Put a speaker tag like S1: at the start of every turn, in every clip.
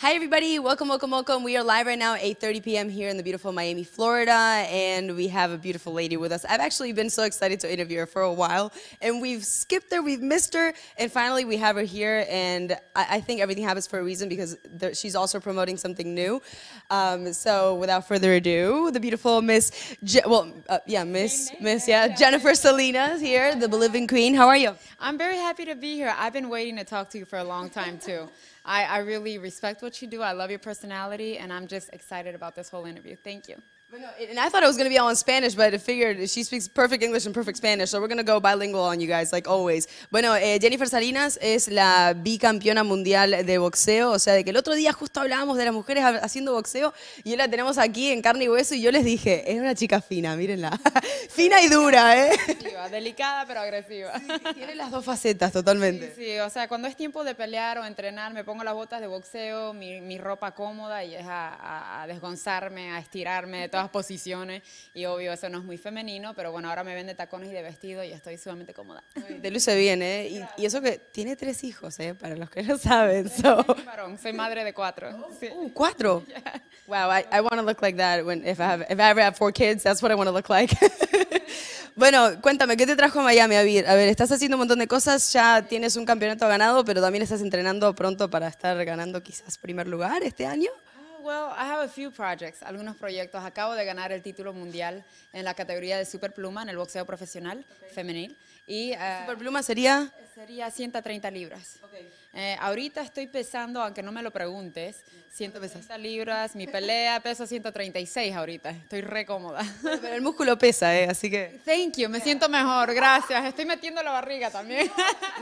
S1: Hi, everybody. Welcome, welcome, welcome. We are live right now at 8.30 p.m. here in the beautiful Miami, Florida, and we have a beautiful lady with us. I've actually been so excited to interview her for a while, and we've skipped her, we've missed her, and finally we have her here, and I, I think everything happens for a reason because there, she's also promoting something new. Um, so without further ado, the beautiful Miss, Je well, uh, yeah, Miss, Miss, yeah, Jennifer Salinas here, the Bolivian Queen. How are you?
S2: I'm very happy to be here. I've been waiting to talk to you for a long time, too. I, I really respect what you do. I love your personality, and I'm just excited about this whole interview. Thank you.
S1: And I thought it was going to be all in Spanish, but I figured she speaks perfect English and perfect Spanish, so we're going to go bilingual on you guys, like always. Bueno, eh, Jennifer Salinas es la bicampeona mundial de boxeo, o sea, de que el otro día justo hablábamos de las mujeres haciendo boxeo y la tenemos aquí en carne y hueso y yo les dije, es una chica fina, mírenla. fina y dura, ¿eh?
S2: Delicada pero agresiva. tiene las dos
S1: facetas totalmente.
S2: Sí, o sea, cuando es tiempo de pelear o entrenar, me pongo las botas de boxeo, mi, ropa cómoda y es a, desgonzarme, a estirarme todo posiciones y obvio eso no es muy femenino, pero bueno, ahora me vende tacones y de vestido y estoy sumamente cómoda.
S1: De luce viene ¿eh? Y, eso que tiene tres hijos, ¿eh? Para los que no saben.
S2: Soy, madre de cuatro. Oh, ¿Cuatro? Wow,
S1: I, want to look like that when, if, I have, if I ever have four kids, that's what I want to look like. Bueno, cuéntame, ¿qué te trajo a Miami? A ver, a ver, estás haciendo un montón de cosas, ya tienes un campeonato ganado, pero también estás entrenando pronto para estar ganando quizás primer lugar este año
S2: well, I have a few projects, algunos proyectos. Acabo de ganar el título mundial en la categoría de superpluma en el boxeo profesional femenil. Y, eh, ¿Superpluma sería? Sería 130 libras. Eh, ahorita estoy pesando, aunque no me lo preguntes, 160 libras, mi pelea peso 136 ahorita, estoy re cómoda.
S1: Pero el músculo pesa, ¿eh? así que...
S2: Thank you, me siento mejor, gracias. Estoy metiendo la barriga también.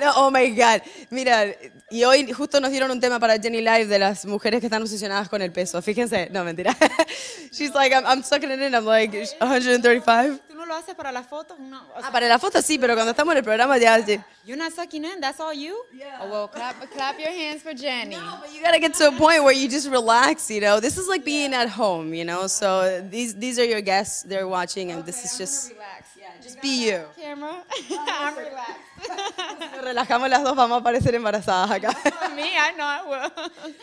S1: No, oh my God. Mira, y hoy justo nos dieron un tema para Jenny Live de las mujeres que están obsesionadas con el peso. Fíjense, no, mentira. She's like, I'm, I'm sucking it in, I'm like, 135.
S2: lo haces para las fotos? No, o ah, sea, ah, para las fotos
S1: sí, pero cuando estamos en el programa ya sí.
S2: You're not sucking in, that's all you? Yeah. Oh, well, clap, clap your hands for Jenny. No, but
S1: you gotta get to a point where you just relax, you know. This is like being yeah. at home, you know. So these these are your guests, they're watching, and okay, this is I'm just. Relax. just be you.
S2: Camera. I'm relaxed.
S1: Nos relajamos las dos, vamos a parecer embarazadas acá.
S2: Me, I know I will.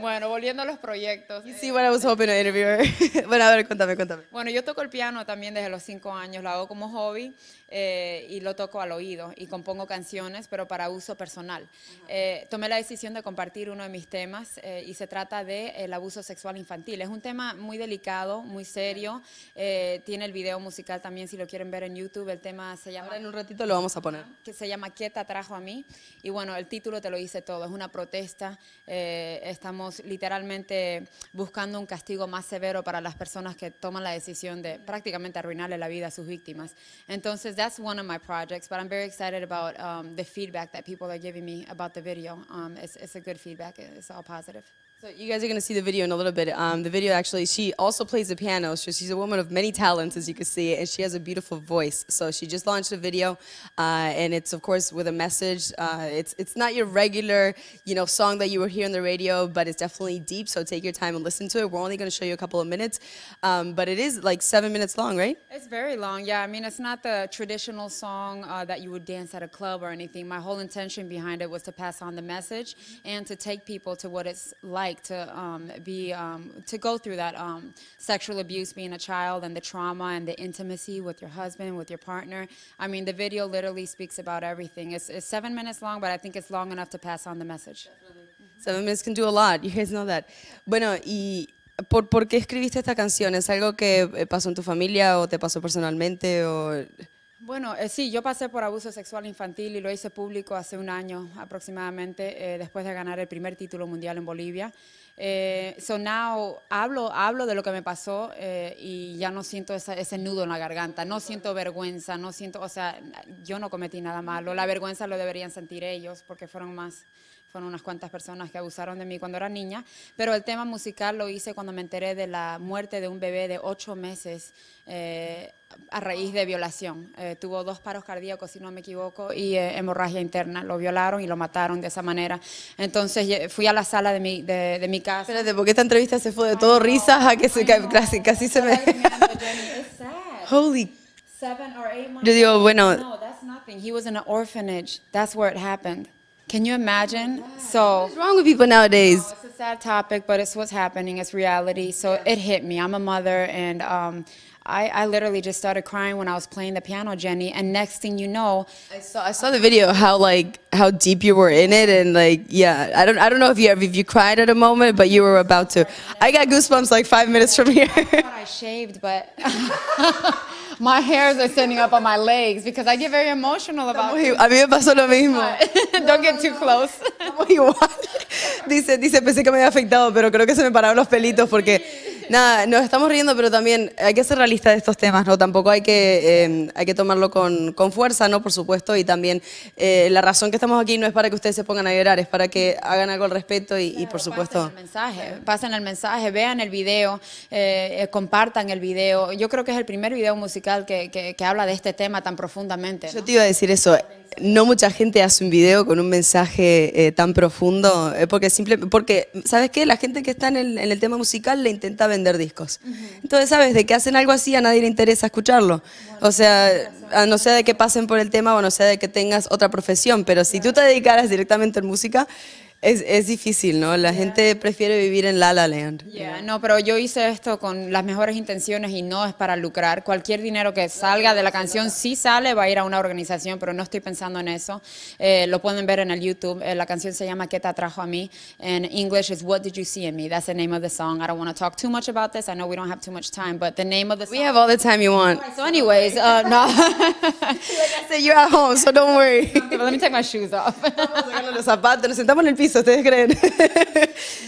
S2: Bueno, volviendo a los proyectos. You see what I was hoping to
S1: interview her. bueno, a ver, cuéntame, cuéntame.
S2: Bueno, yo toco el piano también desde los cinco años, lo hago como hobby. Eh, y lo toco al oído y compongo canciones, pero para uso personal. Eh, tomé la decisión de compartir uno de mis temas eh, y se trata del el abuso sexual infantil. Es un tema muy delicado, muy serio. tiene el video musical también, si lo quieren ver en YouTube. El tema se llama... en un ratito lo vamos a poner. Que se llama Quieta trajo a mí. Y bueno, el título te lo dice todo. Es una protesta. estamos literalmente buscando un castigo más severo para las personas que toman la decisión de prácticamente arruinarle la vida a sus víctimas. Entonces, that's one of my projects, but I'm very excited about um, the feedback that people are giving me about the video. Um, it's, it's a good feedback. It's all positive.
S1: So you guys are going to see the video in a little bit. Um, the video actually, she also plays the piano, so she's a woman of many talents, as you can see, and she has a beautiful voice. So she just launched a video, uh, and it's of course with a message. Uh, it's it's not your regular, you know, song that you would hear on the radio, but it's definitely deep. So take your time and listen to it. We're only going to show you a couple of minutes, um, but it is like seven minutes long, right?
S2: It's very long. Yeah, I mean, it's not the traditional song uh, that you would dance at a club or anything. My whole intention behind it was to pass on the message and to take people to what it's like like to um, be um, to go through that um, sexual abuse, being a child, and the trauma and the intimacy with your husband, with your partner. I mean, the video literally speaks about everything. It's, it's seven minutes long, but I think it's long enough to pass on the message.
S1: Seven minutes can do a lot. You guys know that. Bueno, y por, por qué escribiste esta canción? ¿Es algo que eh, pasó en tu familia o te pasó personalmente o
S2: Bueno, eh, sí, yo pasé por abuso sexual infantil y lo hice público hace un año aproximadamente, eh, después de ganar el primer título mundial en Bolivia. Eh, so now hablo, hablo de lo que me pasó eh, y ya no siento ese nudo en la garganta, no siento vergüenza, no siento, o sea, yo no cometí nada malo, la vergüenza lo deberían sentir ellos porque fueron más fueron unas cuantas personas que abusaron de mí cuando era niña, pero el tema musical lo hice cuando me enteré de la muerte de un bebé de ocho meses eh, a raíz de violación. Eh, tuvo dos paros cardíacos, si no me equivoco, y eh, hemorragia interna. Lo violaron y lo mataron de esa manera. Entonces fui a la sala de mi, de, de mi casa. Espérate, porque esta entrevista se fue de todo risas a ah, que se, casi, casi se me... Holy Yo digo, bueno... No, that's nothing. He was in an orphanage. That's where it happened. Can you imagine? So what's wrong with people nowadays? You know, it's a sad topic, but it's what's happening. It's reality. So it hit me. I'm a mother, and um, I, I, literally just started crying when I was playing the piano, Jenny. And next thing you know, I saw I saw the video how
S1: like how deep you were in it, and like yeah, I don't I don't know if you if you cried at a moment, but you were about to. I got goosebumps like five minutes from here. I,
S2: I shaved, but. My hairs are standing up on my legs because I get very emotional about A mí me pasó lo mismo. Don't get too close.
S1: igual. Dice, dice, pensé que me había afectado, pero creo que se me pararon los pelitos porque Nada, nos estamos riendo, pero también hay que ser realista de estos temas, ¿no? Tampoco hay que, eh, hay que tomarlo con, fuerza, ¿no? Por supuesto, y también eh, la razón que estamos aquí no es para que ustedes se pongan a llorar, es para que hagan algo al respeto y, por supuesto... Pasen el
S2: mensaje, pasen el mensaje, vean el video, eh, compartan el video. Yo creo que es el primer video musical que, habla de este tema tan profundamente. Yo te
S1: iba a decir eso no mucha gente hace un video con un mensaje tan profundo, porque simple, porque, ¿sabes qué? La gente que está en el, en el tema musical le intenta vender discos. Entonces, ¿sabes? De que hacen algo así a nadie le interesa escucharlo. o sea, a no sea de que pasen por el tema o no sea de que tengas otra profesión, pero si tú te dedicaras directamente en música, es, es, difícil, ¿no? La gente prefiere vivir en La La Land.
S2: Yeah. No, pero yo hice esto con las mejores intenciones y no es para lucrar. Cualquier dinero que salga de la canción, si sí sale, va a ir a una organización, pero no estoy pensando en eso. Eh, lo pueden ver en el YouTube. Eh, la canción se llama ¿Qué te atrajo a mí? En English es What Did You See in Me? That's the name of the song. I don't want to talk too much about this. I know we don't have too much time, but the name of the song. We have all the
S1: time you want.
S2: So anyways, uh, no. like I said, you're at home, so don't worry. No, let me take my shoes off. Los zapatos, nos sentamos
S1: en el piso. ¿ustedes creen?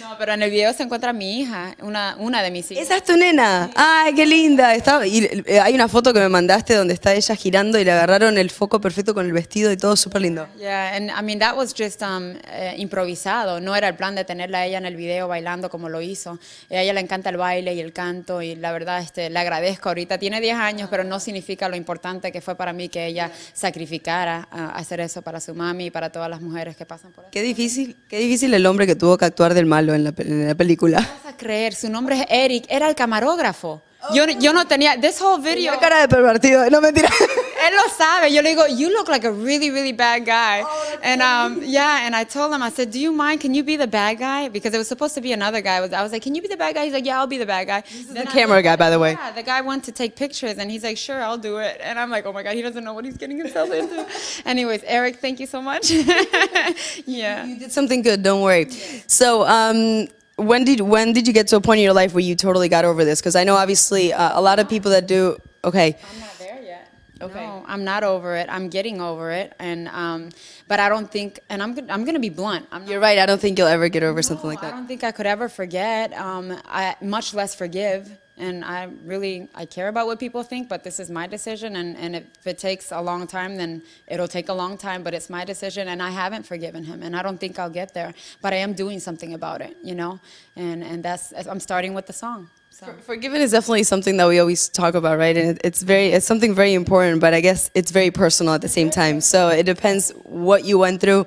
S2: no, pero en el video se encuentra mi hija, una, una de mis hijas. Esa es
S1: tu nena. Ay, qué linda. Está, y, eh, hay una foto que me mandaste donde está ella girando y le agarraron el foco perfecto con el vestido y todo súper lindo.
S2: Yeah, and I mean that was just um, eh, improvisado. No era el plan de tenerla a ella en el video bailando como lo hizo. a ella le encanta el baile y el canto y la verdad este, le agradezco. Ahorita tiene 10 años, pero no significa lo importante que fue para mí que ella sacrificara ah, hacer eso para su mami y para todas las mujeres que pasan por
S1: eso. Qué difícil, Qué difícil el hombre que tuvo que actuar del malo en la, película. No
S2: vas a creer? Su nombre es Eric, era el camarógrafo. Oh, yo, yo, no tenía, this whole video. Tenía cara de pervertido, no mentira. Él lo sabe. Yo le digo, you look like a really, really bad guy. Oh, and um, yeah, and I told him, I said, do you mind? Can you be the bad guy? Because it was supposed to be another guy. I was like, can you be the bad guy? He's like, yeah, I'll be the bad guy. This is the camera like, guy, by the way. Yeah, the guy wanted to take pictures, and he's like, sure, I'll do it. And I'm like, oh my god, he doesn't know what he's getting himself into. Anyways, Eric, thank you so much. yeah. You did something
S1: good. Don't worry. So. Um, when did when did you get to a point in your life where you totally got over this? Because I know obviously uh, a lot of people that do. Okay. I'm not there
S2: yet. Okay. No, I'm not over it. I'm getting over it, and um, but I don't think, and I'm gonna, I'm gonna be blunt. I'm You're
S1: right. I don't think you'll ever get over no, something like that. I don't
S2: think I could ever forget. Um, I much less forgive and I really I care about what people think, but this is my decision, and, and if it takes a long time, then it'll take a long time, but it's my decision, and I haven't forgiven him, and I don't think I'll get there, but I am doing something about it, you know, and and that's I'm starting with the song. So.
S1: For, forgiven is definitely something that we always talk about, right? And it, it's very it's something very important, but I guess it's very personal at the same time. So it depends what you went through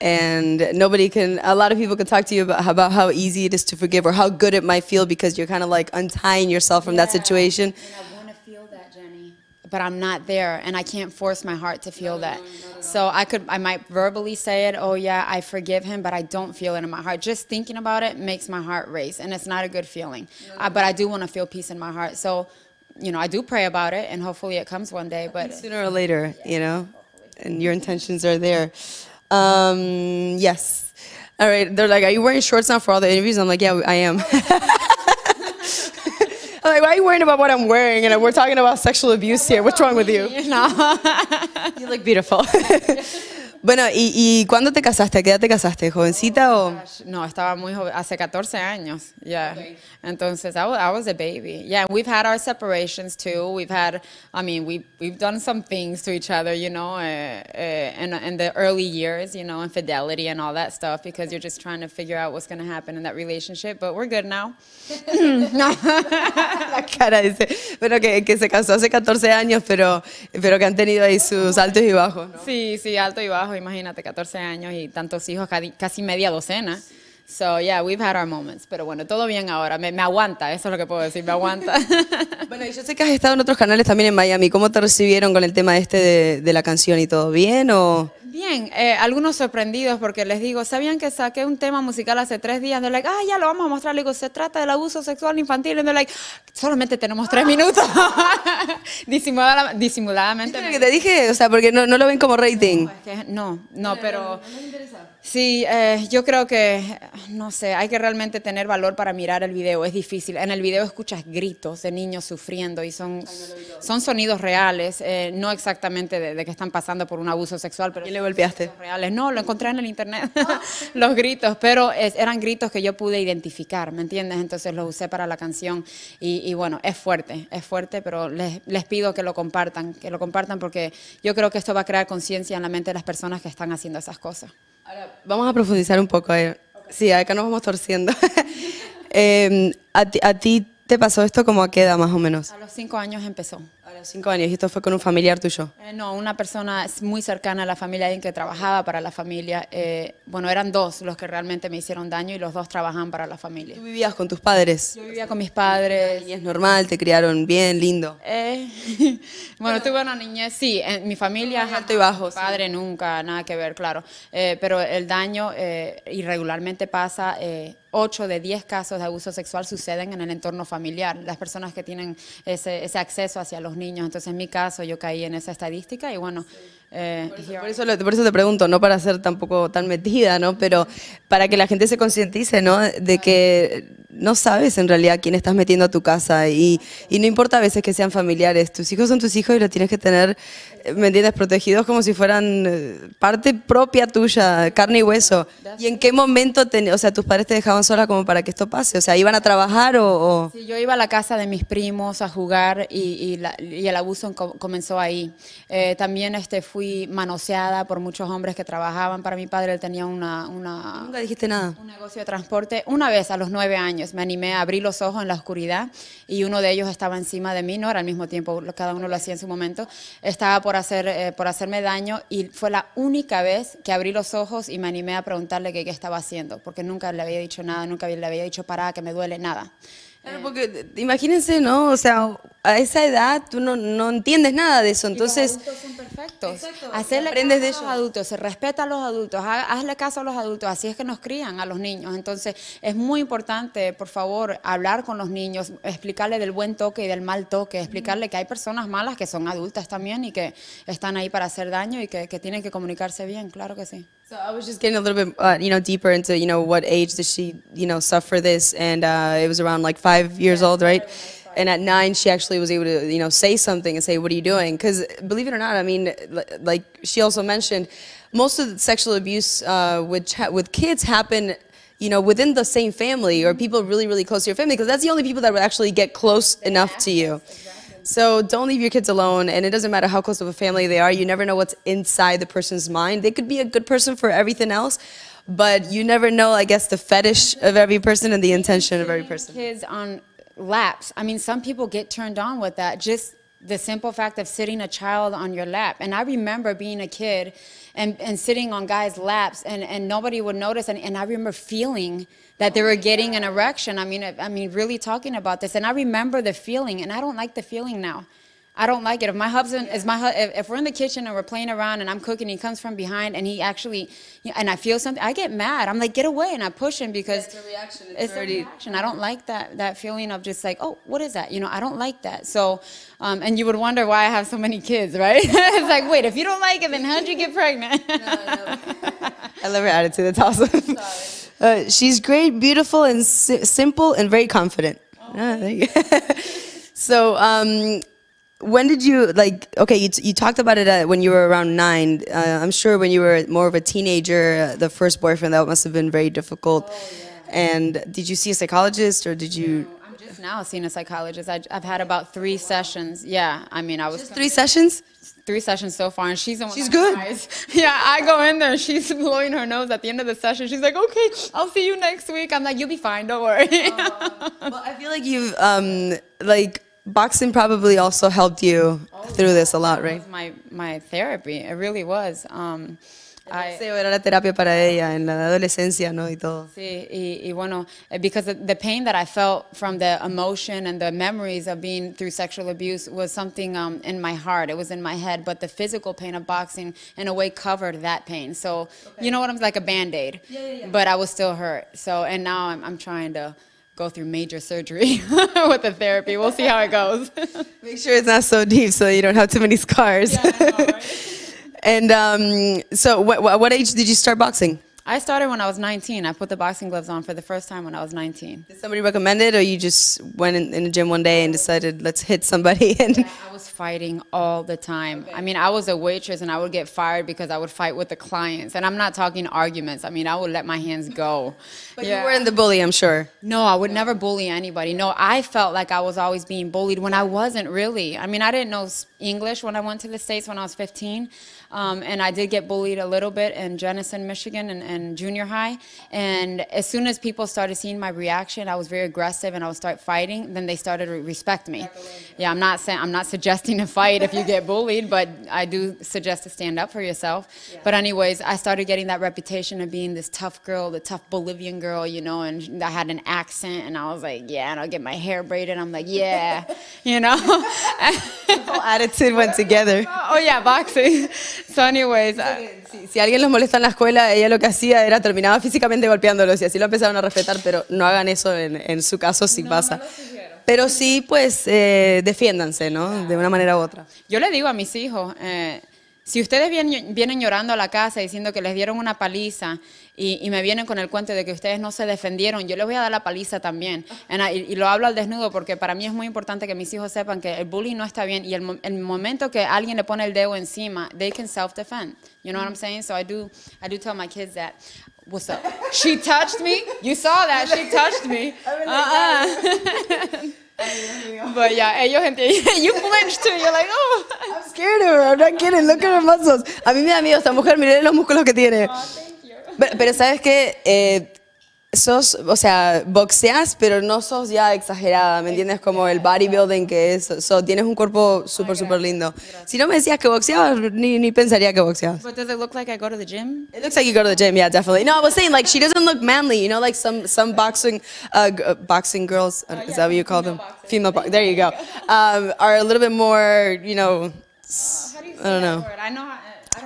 S1: and nobody can a lot of people can talk to you about, about how easy it is to forgive or how good it might feel because you're kind of like untying yourself from yeah, that situation and i want to feel
S2: that jenny but i'm not there and i can't force my heart to feel no, that no, no, so i could i might verbally say it oh yeah i forgive him but i don't feel it in my heart just thinking about it makes my heart race and it's not a good feeling uh, but i do want to feel peace in my heart so you know i do pray about it and hopefully it comes one day but sooner
S1: or later yeah. you know and your intentions are there um, yes. All right. They're like, are you wearing shorts now for all the interviews? I'm like, yeah, I am. I'm like, why are you worrying about what I'm wearing? And we're talking about sexual abuse here. What's wrong with you? No.
S2: you look beautiful.
S1: Bueno, ¿y, cuándo te casaste? ¿A qué edad te casaste?
S2: ¿Jovencita o...? No, estaba muy joven, hace 14 años, Entonces, I was, a baby. Yeah, we've had our separations too. We've had, I mean, we, we've done some things to each other, you know, eh, en eh, in, the early years, you know, infidelity and all that stuff because you're just trying to figure out what's going to happen in that relationship, but we're good now.
S1: La cara dice, bueno, que, se casó hace 14 años, pero, pero que han tenido ahí sus altos y bajos.
S2: Sí, sí, alto y bajo imagínate, 14 años y tantos hijos, casi media docena. So, yeah, we've had our moments. Pero bueno, todo bien ahora. Me, aguanta, eso es lo que puedo decir, me aguanta.
S1: bueno, y yo sé que has estado en otros canales también en Miami. ¿Cómo te recibieron con el tema este de, de la canción y todo bien o...?
S2: Bien, eh, algunos sorprendidos porque les digo, ¿sabían que saqué un tema musical hace tres días? De like, ah, ya lo vamos a mostrar. Le digo, se trata del abuso sexual infantil. Y de like, solamente tenemos tres ah. minutos. Disimulada, disimuladamente. que te dije,
S1: o sea, porque no, no lo ven como rating.
S2: No, no, pero... Sí, eh, yo creo que, no sé, hay que realmente tener valor para mirar el video. Es difícil. En el video escuchas gritos de niños sufriendo y son, son sonidos reales, eh, no exactamente de, de, que están pasando por un abuso sexual, pero golpeaste? Reales. No, lo encontré en el internet, los gritos, pero eran gritos que yo pude identificar, ¿me entiendes? Entonces los usé para la canción y, bueno, es fuerte, es fuerte, pero les, les, pido que lo compartan, que lo compartan porque yo creo que esto va a crear conciencia en la mente de las personas que están haciendo esas cosas.
S1: Ahora, vamos a profundizar un poco. Eh. Sí, acá nos vamos torciendo. Eh, a ti te pasó esto como a qué edad más o menos? A
S2: los cinco años empezó cinco
S1: años. ¿Y esto fue con un familiar tuyo?
S2: Eh, no, una persona muy cercana a la familia, alguien que trabajaba para la familia. Eh, bueno, eran dos los que realmente me hicieron daño y los dos trabajaban para la familia. ¿Tú
S1: vivías con tus padres? Yo
S2: vivía con mis padres.
S1: ¿Y es normal? ¿Te criaron bien, lindo?
S2: Eh, bueno, tuve una niñez, sí, en mi familia... es alto y bajo. padre nunca, nada que ver, claro. pero el daño irregularmente pasa... 8 de 10 casos de abuso sexual suceden en el entorno familiar, las personas que tienen ese, ese acceso hacia los niños. Entonces, en mi caso, yo caí en esa estadística y bueno. Eh, por, eso,
S1: por, te pregunto, no para ser tampoco tan metida, ¿no? Pero para que la gente se concientice, ¿no? De que no sabes en realidad quién estás metiendo a tu casa y, no importa a veces que sean familiares, tus hijos son tus hijos y los tienes que tener, eh, ¿me protegidos como si fueran eh, parte propia tuya, carne y hueso. ¿Y en qué momento, o sea, tus padres te dejaban sola como para que esto pase? O sea, ¿iban a trabajar o...?
S2: Sí, yo iba a la casa de mis primos a jugar y, el abuso comenzó ahí. Eh, también este, fui manoseada por muchos hombres que trabajaban para mi padre, él tenía una... dijiste nada. Un negocio de transporte, una vez a los nueve años. Me animé, abrí los ojos en la oscuridad y uno de ellos estaba encima de mí, no era al mismo tiempo, cada uno lo hacía en su momento, estaba por, hacer, eh, por hacerme daño y fue la única vez que abrí los ojos y me animé a preguntarle qué, qué estaba haciendo, porque nunca le había dicho nada, nunca le había dicho para que me duele nada. Claro, porque imagínense, ¿no? O sea, a esa edad tú no, no entiendes nada de eso, entonces... los adultos son perfectos. aprendes de ellos. adultos, se respeta a los adultos, hazle caso a los adultos, así es que nos crían a los niños. Entonces es muy importante, por favor, hablar con los niños, explicarle del buen toque y del mal toque, explicarle que hay personas malas que son adultas también y que están ahí para hacer daño y que tienen que comunicarse bien, claro que sí. So I
S1: was just getting a little bit, uh, you know, deeper into, you know, what age did she, you know, suffer this? And uh, it was around like five years yeah, old, right? and at nine she actually was able to you know say something and say what are you doing because believe it or not i mean like she also mentioned most of the sexual abuse uh, with, with kids happen you know within the same family or people really really close to your family because that's the only people that would actually get close enough to you exactly. So don't leave your kids alone. And it doesn't matter how close of a family they are, you never know what's inside the person's mind. They could be a good person for everything else, but you never know, I guess, the fetish of every person and the intention of every person.
S2: Kids on laps. I mean, some people get turned on with that. Just the simple fact of sitting a child on your lap. And I remember being a kid and, and sitting on guys' laps and, and nobody would notice. And, and I remember feeling that they were getting an erection. I mean, I, I mean, really talking about this. And I remember the feeling and I don't like the feeling now. I don't like it. If my husband is my if, if we're in the kitchen and we're playing around and I'm cooking, he comes from behind and he actually and I feel something, I get mad. I'm like, get away, and I push him because yeah, it's a
S1: reaction. It's, it's a reaction. I
S2: don't like that that feeling of just like, oh, what is that? You know, I don't like that. So, um, and you would wonder why I have so many kids, right? it's like, wait, if you don't like it, then how'd you get pregnant? no, no.
S1: I love her attitude. That's awesome. Uh, she's great, beautiful, and si simple, and very confident. Oh, ah, so. Um, when did you like okay you, you talked about it uh, when you were around nine uh, i'm sure when you were more of a teenager uh, the first boyfriend that must have been very difficult oh, yeah. and did you see a psychologist or did you no,
S2: i'm just now seeing a psychologist I, have had about three oh, wow. sessions yeah i mean i was just three sessions three sessions so far, and she's the one. She's good. Cries. Yeah, I go in there, she's blowing her nose at the end of the session. She's like, "Okay, I'll see you next week." I'm like, "You'll be fine. Don't worry." well, I feel like you've um,
S1: like Boxing probably also helped you through this a lot, right?
S2: My my therapy, it really was. Um, I,
S1: was la therapy para ella en la adolescencia, ¿no?
S2: Sí, y bueno, eh, because the pain that I felt from the emotion and the memories of being through sexual abuse was something um, in my heart. It was in my head, but the physical pain of boxing, in a way, covered that pain. So, okay. you know what I'm like a band aid, yeah, yeah, yeah. but I was still hurt. So, and now I'm, I'm trying to go through major surgery with the therapy. We'll see how it goes.
S1: Make sure it's not so deep so you don't have too many scars. Yeah, know, right? and um, so, what, what age did you start boxing?
S2: I started when I was 19. I put the boxing gloves on for the first time when I was 19. Did
S1: somebody recommend it, or you just went in, in the gym one day and decided, let's hit somebody? And yeah,
S2: I was fighting all the time. Okay. I mean, I was a waitress, and I would get fired because I would fight with the clients. And I'm not talking arguments. I mean, I would let my hands go. but yeah. you weren't the
S1: bully, I'm sure.
S2: No, I would yeah. never bully anybody. No, I felt like I was always being bullied when I wasn't really. I mean, I didn't know English when I went to the States when I was 15. Um, and I did get bullied a little bit in Jenison, Michigan, and, and in junior high. And as soon as people started seeing my reaction, I was very aggressive and I would start fighting. Then they started to respect me. Yeah, I'm not saying I'm not suggesting to fight if you get bullied, but I do suggest to stand up for yourself. Yeah. But anyways, I started getting that reputation of being this tough girl, the tough Bolivian girl, you know, and I had an accent and I was like, yeah, and I'll get my hair braided. I'm like, yeah, you know. whole attitude went together. oh yeah, boxing. So anyways, si, si alguien los molesta
S1: en la escuela, ella lo que hacía era terminaba físicamente golpeándolos y así lo empezaron a respetar, pero no hagan eso en, su caso si pasa. pero sí, pues eh, defiéndanse, ¿no? De una manera u otra.
S2: Yo le digo a mis hijos, eh, si ustedes vienen, llorando a la casa diciendo que les dieron una paliza y, me vienen con el cuento de que ustedes no se defendieron, yo les voy a dar la paliza también. y, lo hablo al desnudo porque para mí es muy importante que mis hijos sepan que el bullying no está bien y el, el momento que alguien le pone el dedo encima, they can self-defend. You know what I'm mm. saying? So I do, I do tell my kids that. What's up? She touched me. You saw that. She touched me. Uh-uh. Bueno, ya, ellos entienden. You too. You're like, oh.
S1: I'm scared of her. I'm not kidding. Look at her muscles. A mí me da miedo esa mujer. Miren los músculos que tiene. Pero, pero, sabes que eh, sos, o sea, boxeas, pero no sos ya exagerada, ¿me entiendes? Como el bodybuilding que es, so, tienes un cuerpo super super lindo. Si no me decías que boxeabas, ni, ni pensaría que boxeabas.
S2: But does it look like I go to the gym? It
S1: looks like you go to the gym, yeah, definitely. No, I was saying, like, she doesn't look manly, you know, like some, some boxing, uh, uh boxing girls, uh, oh, is that what you call them? Female boxing. there you go, um, are a little bit more, you know, uh, I don't know.
S2: I know how,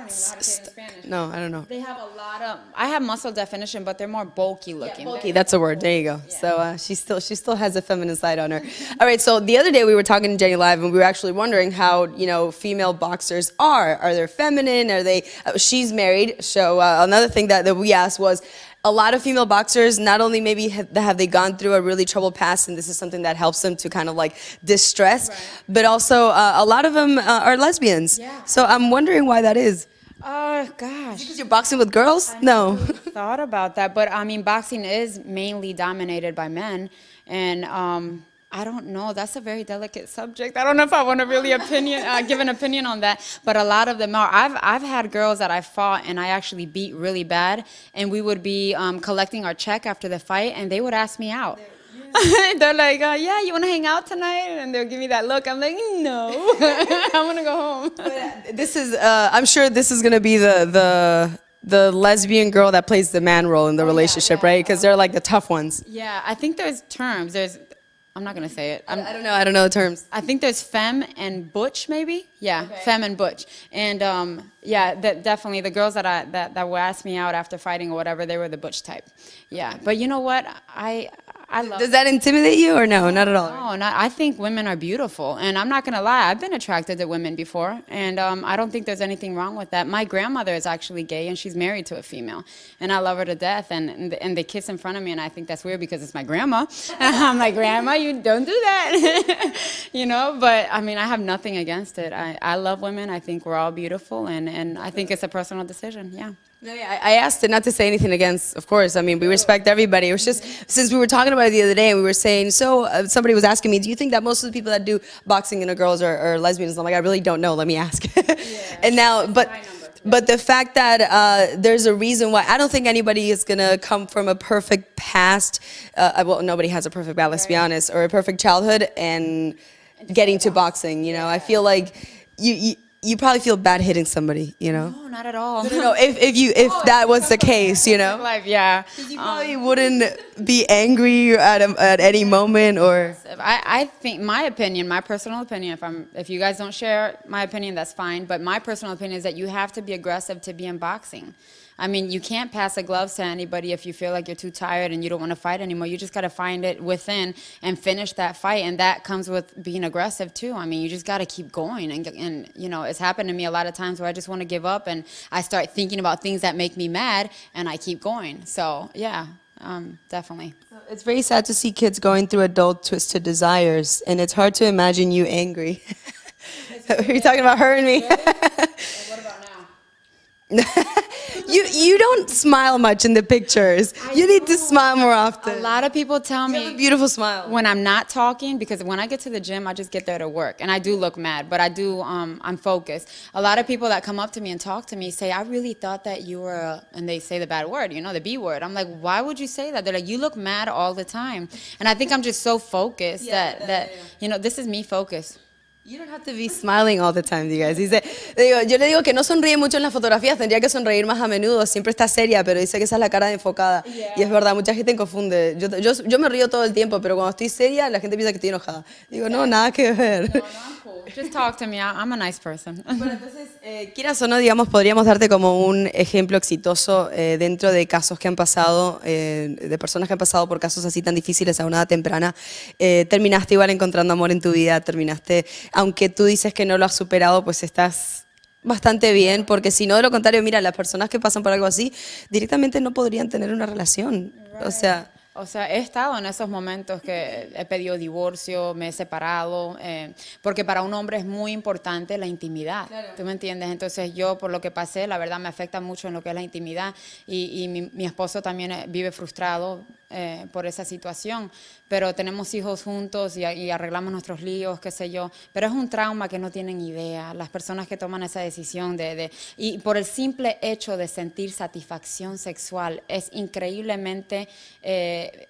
S2: Spanish. No, I don't know. They have a lot of. I have muscle definition, but they're more bulky looking. Yeah, bulky. That's a word. There
S1: you go. Yeah. So uh, she still she still has a feminine side on her. All right. So the other day we were talking to Jenny Live, and we were actually wondering how you know female boxers are. Are they feminine? Are they? Uh, she's married. So uh, another thing that, that we asked was a lot of female boxers not only maybe have they gone through a really troubled past and this is something that helps them to kind of like distress right. but also uh, a lot of them uh, are lesbians yeah. so i'm wondering why that is
S2: Oh gosh! Because you're
S1: boxing with girls? I no.
S2: thought about that, but I mean, boxing is mainly dominated by men, and um, I don't know. That's a very delicate subject. I don't know if I want to really opinion uh, give an opinion on that. But a lot of them are. I've I've had girls that I fought and I actually beat really bad, and we would be um, collecting our check after the fight, and they would ask me out. They're like, uh, yeah, you want to hang out tonight? And they'll give me that look. I'm like, no, I want to go home. But uh, this is, uh,
S1: I'm sure this is going to be the, the, the lesbian girl that plays the man role in the oh, relationship, yeah, yeah. right? Because they're like the tough ones.
S2: Yeah, I think there's terms. There's I'm not gonna say it. I'm, I do not know. I don't know the terms. I think there's fem and butch, maybe. Yeah, okay. fem and butch, and um, yeah, that definitely the girls that I that that would ask me out after fighting or whatever, they were the butch type. Yeah, but you know what? I I love Does that intimidate you or no? Not at all. No, not, I think women are beautiful, and I'm not gonna lie. I've been attracted to women before, and um, I don't think there's anything wrong with that. My grandmother is actually gay, and she's married to a female, and I love her to death. And and, and they kiss in front of me, and I think that's weird because it's my grandma. I'm like, grandma, you don't do that, you know. But I mean, I have nothing against it. I I love women. I think we're all beautiful, and and I think it's a personal decision. Yeah. No, yeah,
S1: I asked it not to say anything against, of course. I mean, we respect everybody. It was just, since we were talking about it the other day and we were saying, so uh, somebody was asking me, do you think that most of the people that do boxing in are girls are, are lesbians? I'm like, I really don't know. Let me ask. yeah, and now, but but the fact that uh, there's a reason why I don't think anybody is gonna come from a perfect past. Uh, uh well, nobody has a perfect past, let's be honest, or a perfect childhood, and getting to boxing. You know, I feel like you, you you probably feel bad hitting somebody, you know? No,
S2: not at all. No, If, if you if oh, that was the case, you know? Life, yeah. You probably um, wouldn't be
S1: angry at at any moment or.
S2: I, I think my opinion, my personal opinion, if I'm if you guys don't share my opinion, that's fine. But my personal opinion is that you have to be aggressive to be in boxing. I mean, you can't pass the gloves to anybody if you feel like you're too tired and you don't want to fight anymore. You just got to find it within and finish that fight. And that comes with being aggressive too. I mean, you just got to keep going. And, and, you know, it's happened to me a lot of times where I just want to give up and I start thinking about things that make me mad and I keep going. So, yeah. Um, definitely.
S1: It's very sad to see kids going through adult twisted desires, and it's hard to imagine you angry. Are you talking about her and me?
S2: you you don't smile much in the pictures. I you need to smile more often. A lot of people tell you me beautiful smile when I'm not talking because when I get to the gym, I just get there to work, and I do look mad, but I do um, I'm focused. A lot of people that come up to me and talk to me say, "I really thought that you were," a, and they say the bad word, you know, the B word. I'm like, "Why would you say that?" They're like, "You look mad all the time," and I think I'm just so focused yeah, that that, yeah. you know this is me focused.
S1: You don't have to be smiling all the time, you guys. yo le digo que no sonríe mucho en las fotografías, tendría que sonreír más a menudo, siempre está seria, pero dice que esa es la cara de enfocada. Y es verdad, mucha gente confunde. Yo, me río todo el tiempo, pero cuando estoy seria, la gente piensa que estoy enojada. Digo, no, nada que ver.
S2: Just Bueno, entonces, eh, quieras o
S1: no, digamos, podríamos darte como un ejemplo exitoso eh, dentro de casos que han pasado, eh, de personas que han pasado por casos así tan difíciles a una edad temprana. terminaste igual encontrando amor en tu vida, terminaste, aunque tú dices que no lo has superado, pues estás bastante bien, porque si no, de lo contrario, mira, las personas que pasan por algo así directamente no podrían tener una relación. O sea.
S2: O sea, he estado en esos momentos que he pedido divorcio, me he separado, eh, porque para un hombre es muy importante la intimidad, ¿tú me entiendes? Entonces yo por lo que pasé, la verdad me afecta mucho en lo que es la intimidad y, mi, esposo también eh, vive frustrado eh, por esa situación, pero tenemos hijos juntos y, arreglamos nuestros líos, qué sé yo, pero es un trauma que no tienen idea, las personas que toman esa decisión de, y por el simple hecho de sentir satisfacción sexual es increíblemente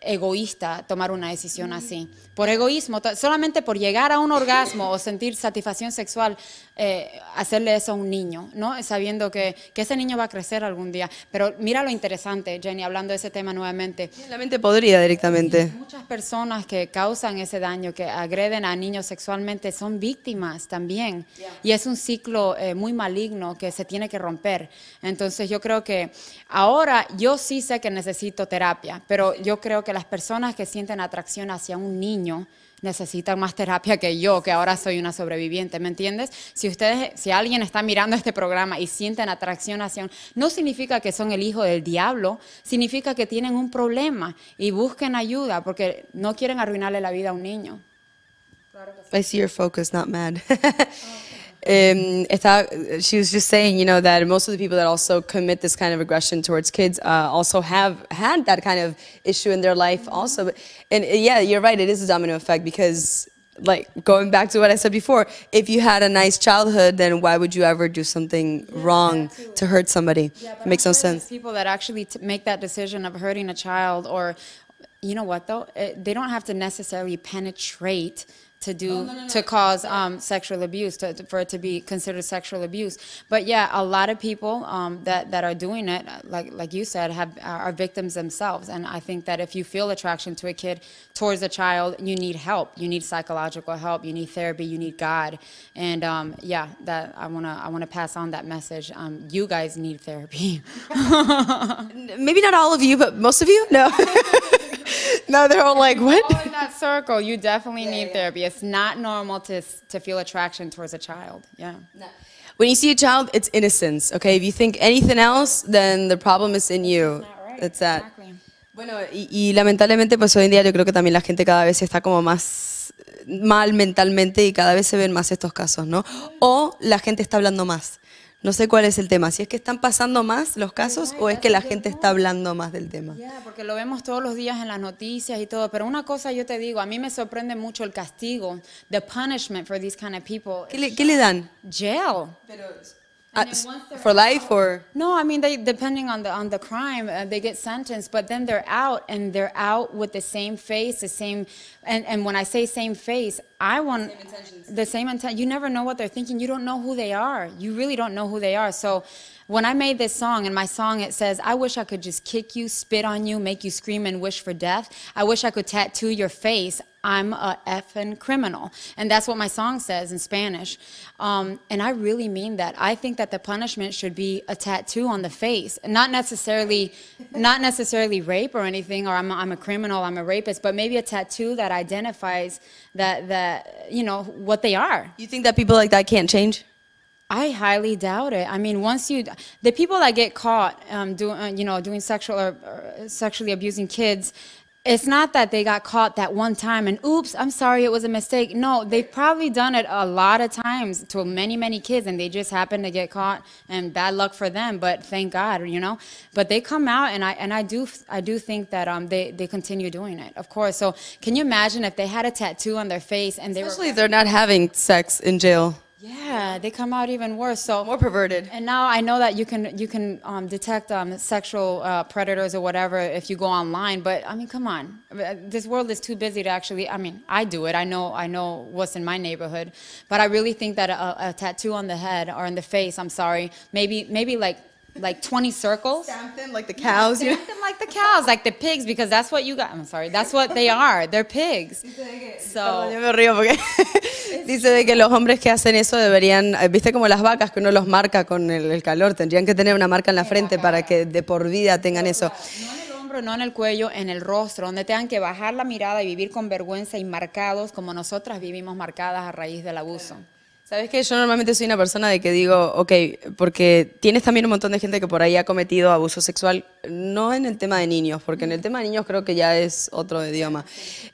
S2: egoísta tomar una decisión así. Por egoísmo, solamente por llegar a un orgasmo o sentir satisfacción sexual, eh, hacerle eso a un niño, ¿no? Sabiendo que, ese niño va a crecer algún día. Pero mira lo interesante, Jenny, hablando de ese tema nuevamente. La mente podría
S1: directamente.
S2: Muchas personas que causan ese daño, que agreden a niños sexualmente, son víctimas también. Y es un ciclo eh, muy maligno que se tiene que romper. Entonces yo creo que ahora yo sí sé que necesito terapia, pero yo creo que las personas que sienten atracción hacia un niño, necesitan más terapia que yo, que ahora soy una sobreviviente, ¿me entiendes? Si ustedes, si alguien está mirando este programa y sienten atracción hacia no significa que son el hijo del diablo, significa que tienen un problema y busquen ayuda porque no quieren arruinarle la vida a un niño.
S1: I see your focus, not mad. Um, thought, she was just saying, you know, that most of the people that also commit this kind of aggression towards kids uh, also have had that kind of issue in their life also. And uh, yeah, you're right. It is a domino effect because like going back to what I said before, if you had a nice childhood, then why would you ever do something yeah, wrong to hurt somebody? Yeah, it makes no sense.
S2: People that actually make that decision of hurting a child or you know what though? It, eh, they don't have to necessarily penetrate to do no, no, no, to cause um, sexual abuse to, to, for it to be considered sexual abuse. But yeah, a lot of people um, that that are doing it, uh, like like you said, have are victims themselves. And I think that if you feel attraction to a kid, towards a child, you need help. You need psychological help. You need therapy. You need God. And um, yeah, that I wanna I wanna pass on that message. Um, you guys need therapy. Maybe not all of you, but most of you. No. no, they're all like, what? All in that circle, you definitely need therapy. It's not normal to, to feel attraction towards a child. Yeah. No.
S1: When you see a child, it's innocence, okay? If you think anything else, then the problem is in you. That's that. Bueno, y, y, lamentablemente, pues hoy en día yo creo que también la gente cada vez está como más mal mentalmente y cada vez se ven más estos casos, ¿no? O la gente está hablando más. No sé cuál es el tema, si es que están pasando más los casos o es que la gente está hablando más del tema. Sí,
S2: porque lo vemos todos los días en las noticias y todo, pero una cosa yo te digo, a mí me sorprende mucho el castigo, the punishment for these kind of people. ¿Qué le, ¿qué le dan? Jail. Pero Uh, for life or no i mean they depending on the on the crime uh, they get sentenced but then they're out and they're out with the same face the same and and when i say same face i want same the same intent you never know what they're thinking you don't know who they are you really don't know who they are so when I made this song, and my song it says, I wish I could just kick you, spit on you, make you scream and wish for death. I wish I could tattoo your face. I'm a effing criminal. And that's what my song says in Spanish. Um, and I really mean that. I think that the punishment should be a tattoo on the face. Not necessarily, not necessarily rape or anything, or I'm a, I'm a criminal, I'm a rapist, but maybe a tattoo that identifies that, that, you know, what they are. You think that people like that can't change? I highly doubt it. I mean, once you, the people that get caught um, doing, uh, you know, doing sexual or, or sexually abusing kids, it's not that they got caught that one time and oops, I'm sorry, it was a mistake. No, they've probably done it a lot of times to many, many kids and they just happen to get caught and bad luck for them, but thank God, you know. But they come out and I and I do I do think that um they, they continue doing it, of course. So can you imagine if they had a tattoo on their face and they Especially were, they're
S1: not having sex in jail.
S2: Yeah, they come out even worse. So more perverted. And now I know that you can you can um, detect um, sexual uh, predators or whatever if you go online. But I mean, come on, uh, this world is too busy to actually. I mean, I do it. I know I know what's in my neighborhood. But I really think that a, a tattoo on the head or in the face. I'm sorry. Maybe maybe like like 20 circles. Stamp them like the cows. Yeah, stamp them like the cows, like the pigs, because that's what you got. I'm sorry, that's what they are. They're pigs. So.
S1: Dice de que los hombres que hacen eso deberían, eh, viste como las vacas que uno los marca con el, calor, tendrían que tener una marca en la frente para que de por vida tengan eso No
S2: en el hombro, no en el cuello, en el rostro, donde tengan que bajar la mirada y vivir con vergüenza y marcados como nosotras vivimos marcadas a raíz del abuso.
S1: Sabes que yo normalmente soy una persona de que digo, ok, porque tienes también un montón de gente que por ahí ha cometido abuso sexual, no en el tema de niños, porque en el tema de niños creo que ya es otro idioma.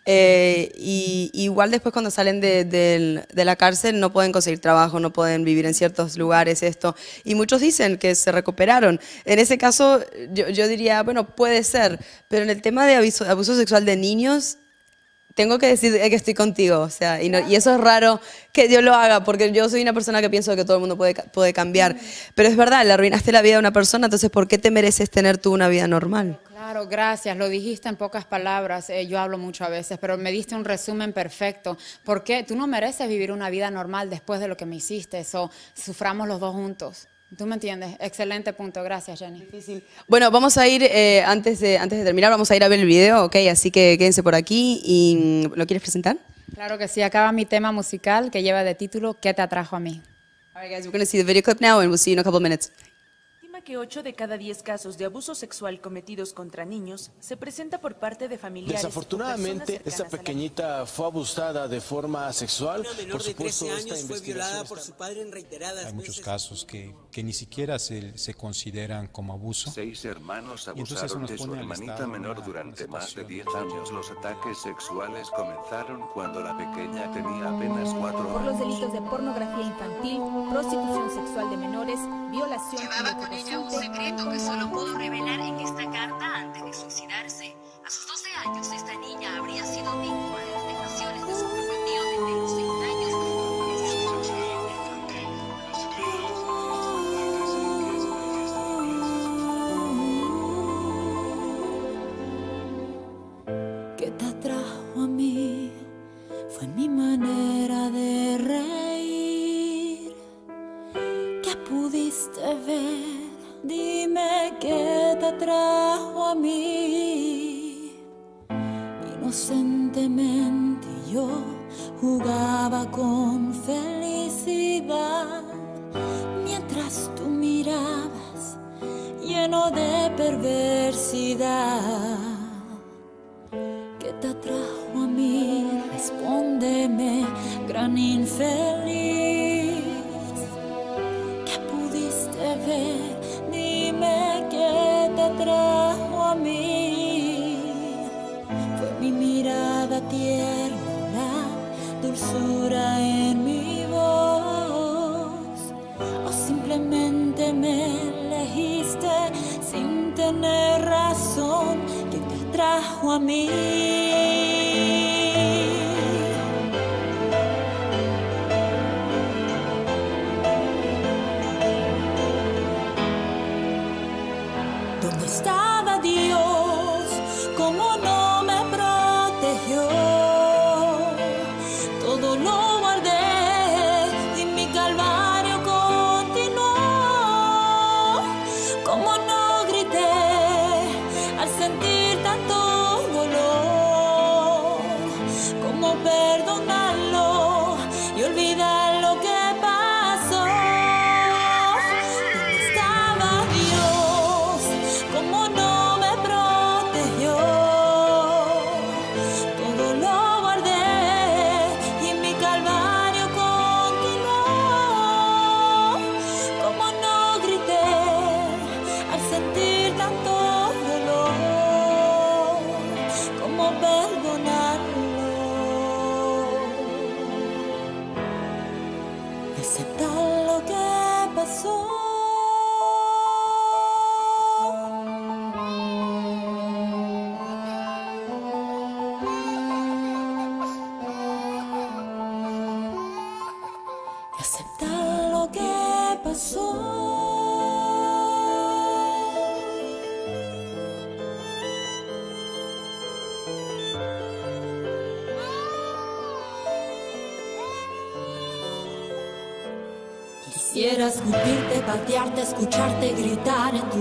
S1: Eh, y igual después cuando salen de, la cárcel no pueden conseguir trabajo, no pueden vivir en ciertos lugares, esto. Y muchos dicen que se recuperaron. En ese caso yo, diría, bueno, puede ser, pero en el tema de abuso sexual de niños tengo que decir que estoy contigo, o sea, y, y, eso es raro que yo lo haga, porque yo soy una persona que pienso que todo el mundo puede, puede cambiar, pero es verdad, le arruinaste la vida a una persona, entonces ¿por qué te mereces tener tú una vida normal?
S2: Claro, gracias. Lo dijiste en pocas palabras. Eh, yo hablo mucho a veces, pero me diste un resumen perfecto. ¿Por qué? tú no mereces vivir una vida normal después de lo que me hiciste. Eso suframos los dos juntos. Tú me entiendes. Excelente punto. Gracias, Jenny.
S1: Bueno, vamos a ir, eh, antes, de, antes de terminar, vamos a ir a ver el video, ¿ok? Así que quédense por aquí y mm, ¿lo quieres presentar?
S2: Claro que sí. Acaba mi tema musical que lleva de título ¿Qué te atrajo a mí? All right, guys, we're going to see the video clip now and we'll see in a couple
S3: que 8 de cada 10 casos de abuso sexual cometidos contra niños se presenta por parte de familiares. Desafortunadamente, esta
S2: pequeñita fue abusada de forma sexual. por supuesto, esta 13 por
S1: su padre reiteradas Hay muchos
S2: casos que, que ni siquiera
S3: se, se consideran como abuso. Seis
S1: hermanos abusaron de su hermanita menor durante más de 10 años. Los ataques sexuales comenzaron cuando la pequeña tenía
S2: apenas 4 años. Por los delitos de pornografía infantil, prostitución sexual de menores, violación
S3: y con un secreto que solo pudo revelar en esta carta antes de suicidarse. A sus 12 años, esta niña habría sido víctima encontrar o amigo.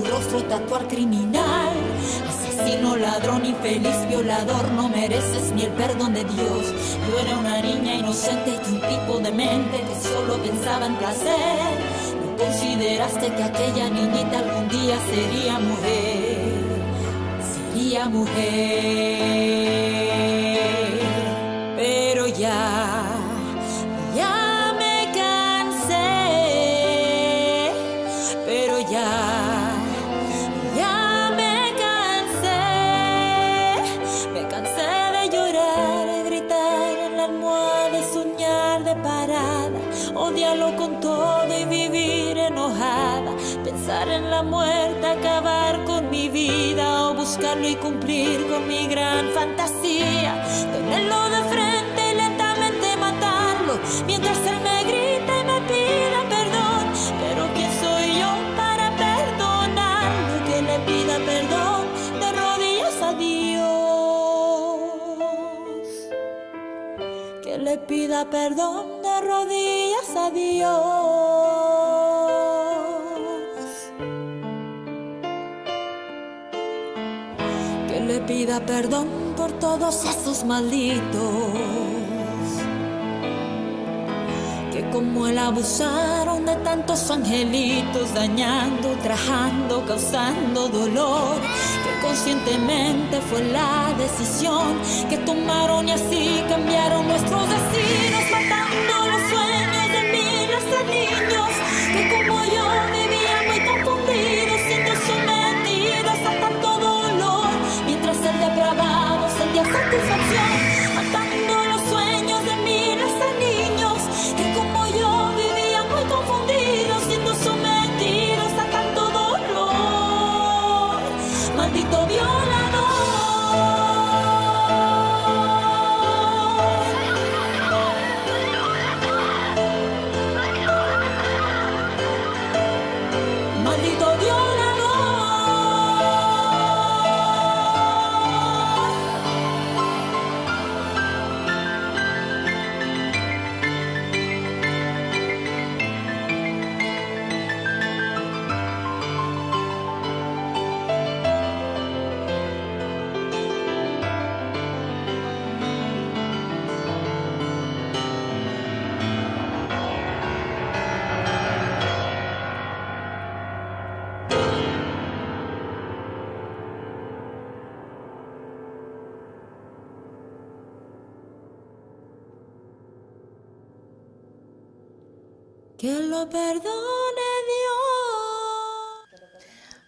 S3: tu rostro tatuar criminal. Asesino, ladrón, infeliz, violador, no mereces ni el perdón de Dios. Yo era una niña inocente y un tipo de mente que solo pensaba en placer. No consideraste que aquella niñita algún día sería mujer, sería mujer. y cumplir con mi gran fantasía. Tenerlo de frente y lentamente matarlo mientras él me grita y me pida perdón. Pero ¿quién soy yo para perdonarlo? Que le pida perdón
S2: de rodillas
S3: a Dios. Que le pida perdón de rodillas a Dios. perdón por todos esos malditos que como él abusaron de tantos angelitos, dañando, trajando, causando dolor, que conscientemente fue la decisión que tomaron y así cambiaron nuestros destinos, matando los sueños de miles de niños que como yo vivía muy confundido, sin provavo, sentia soddisfazione. lo perdone Dios.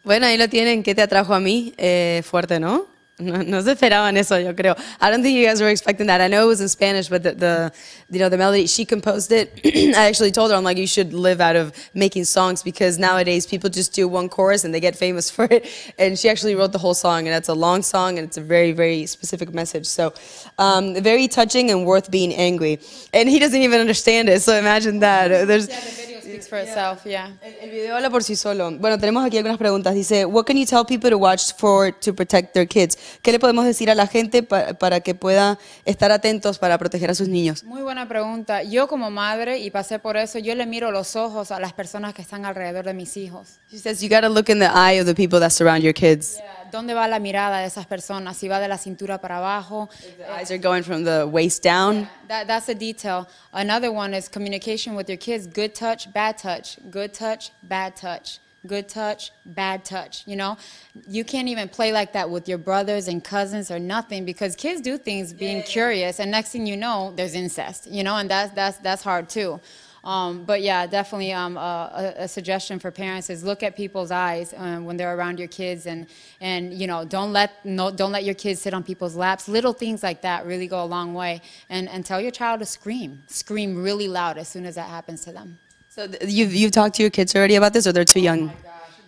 S1: Bueno, ahí lo tienen, ¿qué te atrajo a mí? Eh, fuerte, ¿no? No, no se esperaban eso, yo creo. I don't think you guys were expecting that. I know it was in Spanish, but the, the you know, the melody, she composed it. I actually told her, I'm like, you should live out of making songs because nowadays people just do one chorus and they get famous for it. And she actually wrote the whole song, and that's a long song, and it's a very, very specific message. So um, very touching and worth being angry. And he doesn't even understand it, so imagine that. There's...
S2: for itself, yeah. El, video
S1: habla por sí solo. Bueno, tenemos aquí algunas preguntas. Dice, what can you tell people to watch for to protect their kids? ¿Qué le podemos decir a la gente para que pueda estar atentos para proteger a sus niños?
S2: Muy buena pregunta. Yo como madre y pasé por eso, yo le miro los ojos a las personas que están alrededor de mis hijos. She says
S1: you got to look in the eye of the people that surround your kids.
S2: ¿Dónde va la mirada de esas personas? Si va de la cintura para abajo. the eyes are going from the waist down. that, that's a detail. Another one is communication with your kids. Good touch, bad bad touch, good touch, bad touch, good touch, bad touch. You know, you can't even play like that with your brothers and cousins or nothing because kids do things being yeah. curious, and next thing you know, there's incest. You know, and that's that's that's hard too. Um, but yeah, definitely um, a, a, suggestion for parents is look at people's eyes um, when they're around your kids, and and you know don't let no, don't let your kids sit on people's laps. Little things like that really go a long way. And and tell your child to scream, scream really loud as soon as that happens to them. So
S1: you've, you've talked to your kids already about this, or they're too oh young?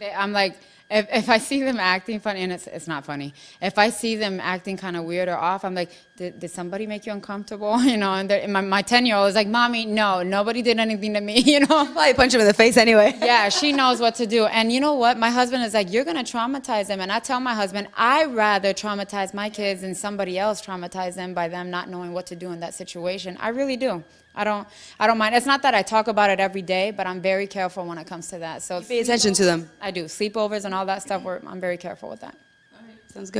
S2: they, I'm like, if, if I see them acting funny, and it's, it's not funny, if I see them acting kind of weird or off, I'm like, did, did somebody make you uncomfortable? You know, and, and my, my 10 year old is like, Mommy, no, nobody did anything to me, you
S1: know? I punch him in the face anyway.
S2: yeah, she knows what to do. And you know what? My husband is like, You're going to traumatize them. And I tell my husband, i rather traumatize my kids than somebody else traumatize them by them not knowing what to do in that situation. I really do. I don't, I don't mind. It's not that I talk about it every day, but I'm very careful when it comes to that. So you pay attention to them. I do. Sleepovers and all that stuff. I'm very careful with that.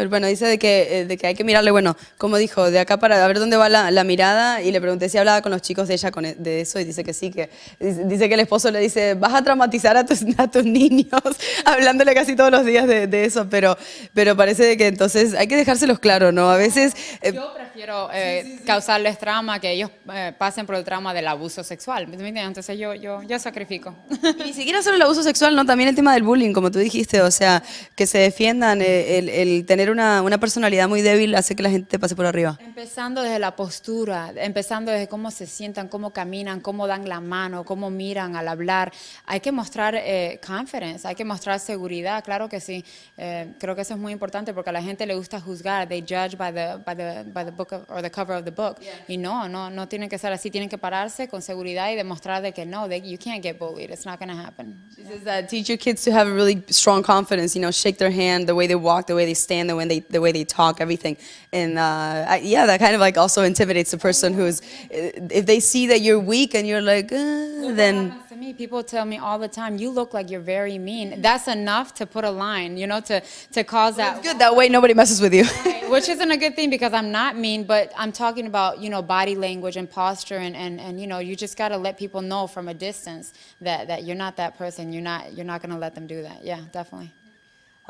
S1: Bueno, dice de que, eh, que hay que mirarle, bueno, como dijo, de acá para a ver dónde va la, mirada y le pregunté si hablaba con los chicos de ella con, e, de eso y dice que sí, que dice que el esposo le dice, vas a traumatizar a tus, a tus niños, hablándole casi todos los días de, eso, pero, pero parece que entonces hay que dejárselos claro, ¿no? A veces...
S2: Eh, yo prefiero eh, causarles trauma, que ellos pasen por el trauma del abuso sexual. Entonces yo, yo, yo sacrifico. Y ni siquiera solo el abuso sexual,
S1: ¿no? También el tema del bullying, como tú dijiste, o sea, que se defiendan el tener una, una, personalidad muy débil hace que la gente te pase por arriba.
S2: Empezando desde la postura, empezando desde cómo se sientan, cómo caminan, cómo dan la mano, cómo miran al hablar. Hay que mostrar eh, confidence, hay que mostrar seguridad, claro que sí. Eh, creo que eso es muy importante porque a la gente le gusta juzgar, they judge by the, by the, by the book or the cover of the book. Y no, no, no tienen que ser así, tienen que pararse con seguridad y demostrar de que no, you can't get bullied, it's not going to happen. She yeah.
S1: says that teach your kids to have a really strong confidence, you know, shake their hand, the way they walk, the way they stand. And the way they, the way they talk, everything. And uh, I, yeah, that kind of like also intimidates the person who's, uh, if they see that you're weak and you're like, uh, then.
S2: To me, people tell me all the time, you look like you're very mean. That's enough to put a line, you know, to, to cause that. good, that way nobody messes with you. Right. Which isn't a good thing because I'm not mean, but I'm talking about, you know, body language and posture and, and, and you know, you just got to let people know from a distance that, that you're not that person. You're not, you're not going to let them do that. Yeah, definitely.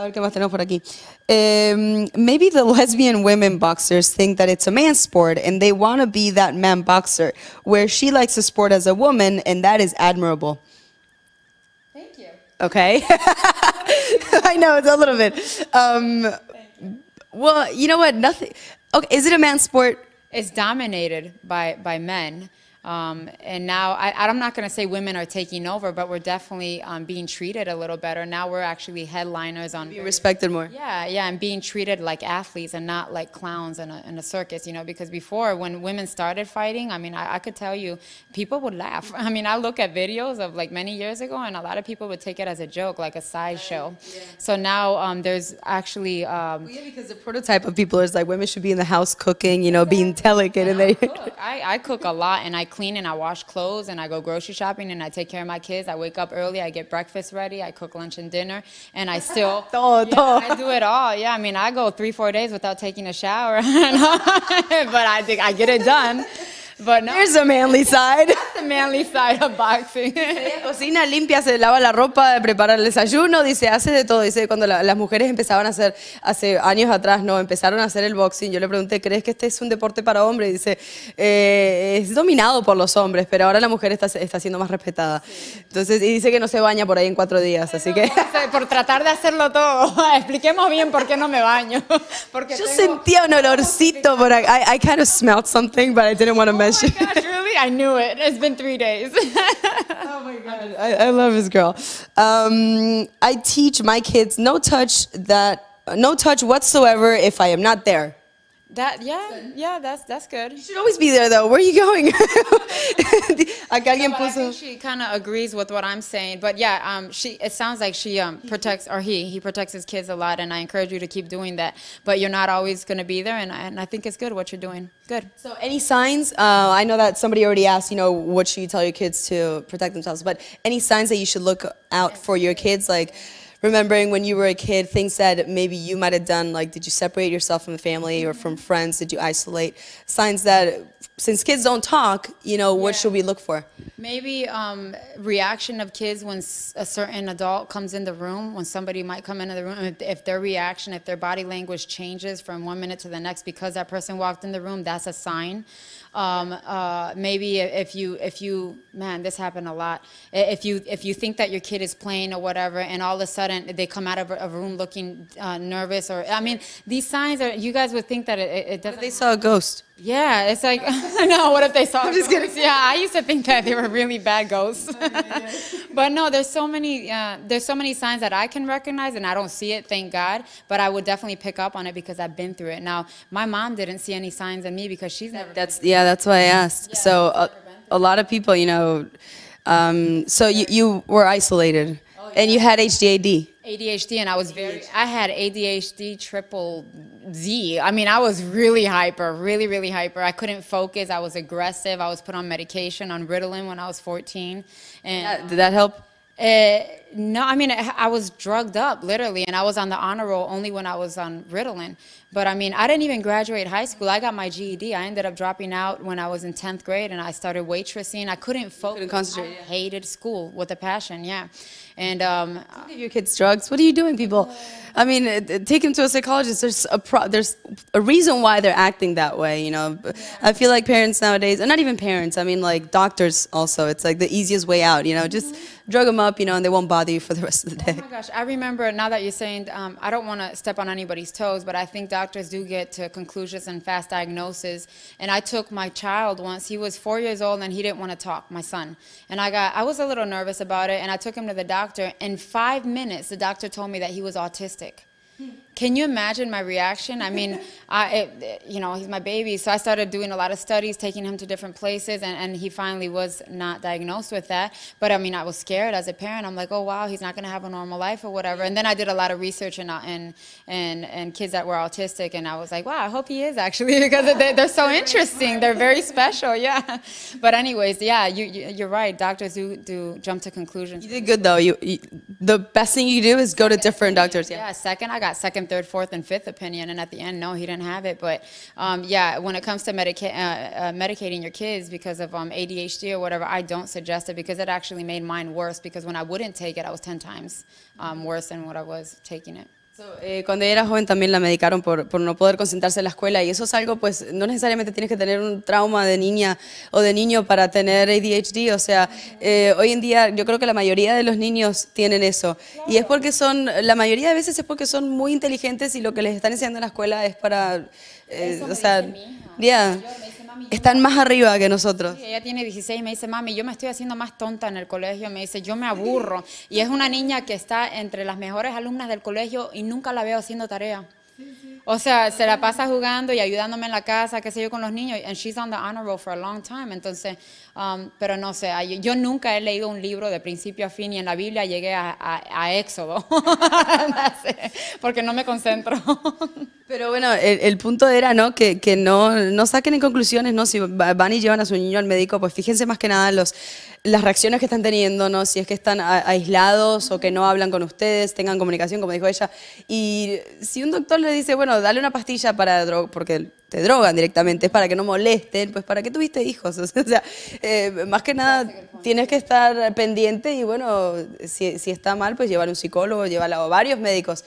S1: A ver qué más tenemos por aquí. Um, maybe the lesbian women boxers think that it's a man sport and they want to be that man boxer, where she likes to sport as a woman, and that is admirable. Thank you. Okay. I know, it's a little bit. Um,
S2: well, you know what? Nothing. Okay, is it a man sport? It's dominated by, by men. Um, and now I, am not going to say women are taking over, but we're definitely um, being treated a little better. Now we're actually headliners on. Being
S1: respected more.
S2: Yeah, yeah, and being treated like athletes and not like clowns in a, in a circus, you know. Because before, when women started fighting, I mean, I, I, could tell you, people would laugh. I mean, I look at videos of like many years ago, and a lot of people would take it as a joke, like a sideshow. Yeah. So now um, there's actually. Um, well, yeah, because the prototype
S1: of people is like women should be in the house cooking, you know, being delicate, and, and they.
S2: cook. I, I cook a lot, and I clean and I wash clothes and I go grocery shopping and I take care of my kids. I wake up early, I get breakfast ready, I cook lunch and dinner, and I still yeah, I do it all. Yeah, I mean I go three four days without taking a shower, but I think I get it done. But no. Here's the manly side.
S1: That's the manly side of boxing. La cocina, limpia, se lava la ropa, prepara el desayuno, dice, hace de todo. Dice, cuando las mujeres empezaban a hacer, hace años atrás, no, empezaron a hacer el boxing. Yo le pregunté, ¿crees que este es un deporte para hombres? dice, eh, es dominado por los hombres, pero ahora la mujer está, está siendo más respetada. Entonces, y dice que no se baña por ahí en cuatro días, así que...
S2: Por tratar de hacerlo todo. Expliquemos bien por qué no me baño. Porque Yo sentía un olorcito
S1: por I, kind of smelled something, but I didn't want to gosh. Oh my
S2: gosh, really? I knew it. It's been three days. oh
S1: my god. I, I love this girl.
S2: Um, I
S1: teach my kids no touch that no touch whatsoever if I am not there.
S2: That yeah good. yeah that's that's good. You should always be there though. Where are you going? she kind of agrees with what I'm saying, but yeah, um, she it sounds like she um protects or he he protects his kids a lot, and I encourage you to keep doing that. But you're not always going to be there, and I, and I think it's good what you're doing.
S1: Good. So any signs? Uh, I know that somebody already asked. You know, what should you tell your kids to protect themselves? But any signs that you should look out for your kids, like remembering when you were a kid, things that maybe you might have done, like did you separate yourself from the family or from friends? Did you isolate? Signs that, since kids don't talk, you know, what yeah. should we look for?
S2: Maybe um, reaction of kids when a certain adult comes in the room, when somebody might come into the room, if their reaction, if their body language changes from one minute to the next because that person walked in the room, that's a sign. Um, uh, maybe if you, if you, man, this happened a lot. If you, if you think that your kid is playing or whatever, and all of a sudden they come out of a room looking uh, nervous, or I mean, these signs are. You guys would think that it, it doesn't. But they saw a ghost. Yeah, it's like, no, what if they saw I'm just ghosts? kidding. Yeah, I used to think that they were really bad ghosts. but no, there's so many uh, there's so many signs that I can recognize and I don't see it, thank God, but I would definitely pick up on it because I've been through it. Now, my mom didn't see any signs in me because she's never That's yeah,
S1: that's why I asked. Yeah, so a, uh, a lot of people, you know, um, so you, you were isolated and you had HDAD.
S2: ADHD, and I was very, I had ADHD triple Z. I mean, I was really hyper, really, really hyper. I couldn't focus. I was aggressive. I was put on medication, on Ritalin when I was 14. And did that help? It, no, I mean, I was drugged up literally, and I was on the honor roll only when I was on Ritalin. But I mean, I didn't even graduate high school. I got my GED. I ended up dropping out when I was in 10th grade, and I started waitressing. I couldn't focus. Couldn't concentrate. I hated school with a passion, yeah. And um, give your kids drugs. What are you doing, people? I mean, take them to a psychologist. There's a pro- there's a reason
S1: why they're acting that way. You know, yeah. I feel like parents nowadays, and not even parents. I mean, like doctors also. It's like the easiest way out. You know, just mm -hmm. drug them up. You know, and they won't bother bother you for the rest of the oh day. Oh
S2: my gosh, I remember now that you're saying, um, I don't want to step on anybody's toes, but I think doctors do get to conclusions and fast diagnoses. And I took my child once, he was four years old and he didn't want to talk, my son. And I got, I was a little nervous about it and I took him to the doctor. In five minutes, the doctor told me that he was autistic. Can you imagine my reaction? I mean, I, it, you know, he's my baby. So I started doing a lot of studies, taking him to different places, and, and he finally was not diagnosed with that. But I mean, I was scared as a parent. I'm like, oh, wow, he's not going to have a normal life or whatever. And then I did a lot of research in, uh, in, in, in kids that were autistic, and I was like, wow, I hope he is actually, because they, are so interesting. They're very special, yeah. But, anyways, yeah, you, you, are right. Doctors do, do jump to conclusions. You did good, though. You, you the best thing you do is go to different doctors. Yeah, yeah second, I got second second, third, fourth, and fifth opinion. And at the end, no, he didn't have it. But um, yeah, when it comes to medica- uh, uh, medicating your kids because of um, ADHD or whatever, I don't suggest it because it actually made mine worse because when I wouldn't take it, I was 10 times um, worse than what I was taking it.
S1: Eh, cuando era joven también la medicaron por, no poder concentrarse en la escuela y eso es algo, pues no necesariamente tienes que tener un trauma de niña o de niño para tener ADHD, o sea, eh, hoy en día yo creo que la mayoría de los niños tienen eso y es porque son, la mayoría de veces es porque son muy inteligentes y lo que les están enseñando en la escuela es para, eh, o sea, están más arriba que nosotros.
S2: ella tiene 16 y me dice, mami, yo me estoy haciendo más tonta en el colegio. Me dice, yo me aburro. Y es una niña que está entre las mejores alumnas del colegio y nunca la veo haciendo tarea. O sea, se la pasa jugando y ayudándome en la casa, qué sé yo, con los niños. And she's on the honor roll for a long time. Entonces, um, pero no sé, yo, nunca he leído un libro de principio a fin y en la Biblia llegué a Éxodo. Porque no me concentro.
S1: Pero bueno, el, punto era, ¿no? Que, no, no, saquen en conclusiones, ¿no? Si van y llevan a su niño al médico, pues fíjense más que nada los, las reacciones que están teniendo, ¿no? Si es que están aislados o que no hablan con ustedes, tengan comunicación, como dijo ella. Y si un doctor le dice, bueno, dale una pastilla para porque te drogan directamente, es para que no molesten, pues ¿para qué tuviste hijos? O sea, eh, más que nada tienes que estar pendiente y bueno, si, si está mal, pues llevar a un psicólogo, llevar a varios médicos.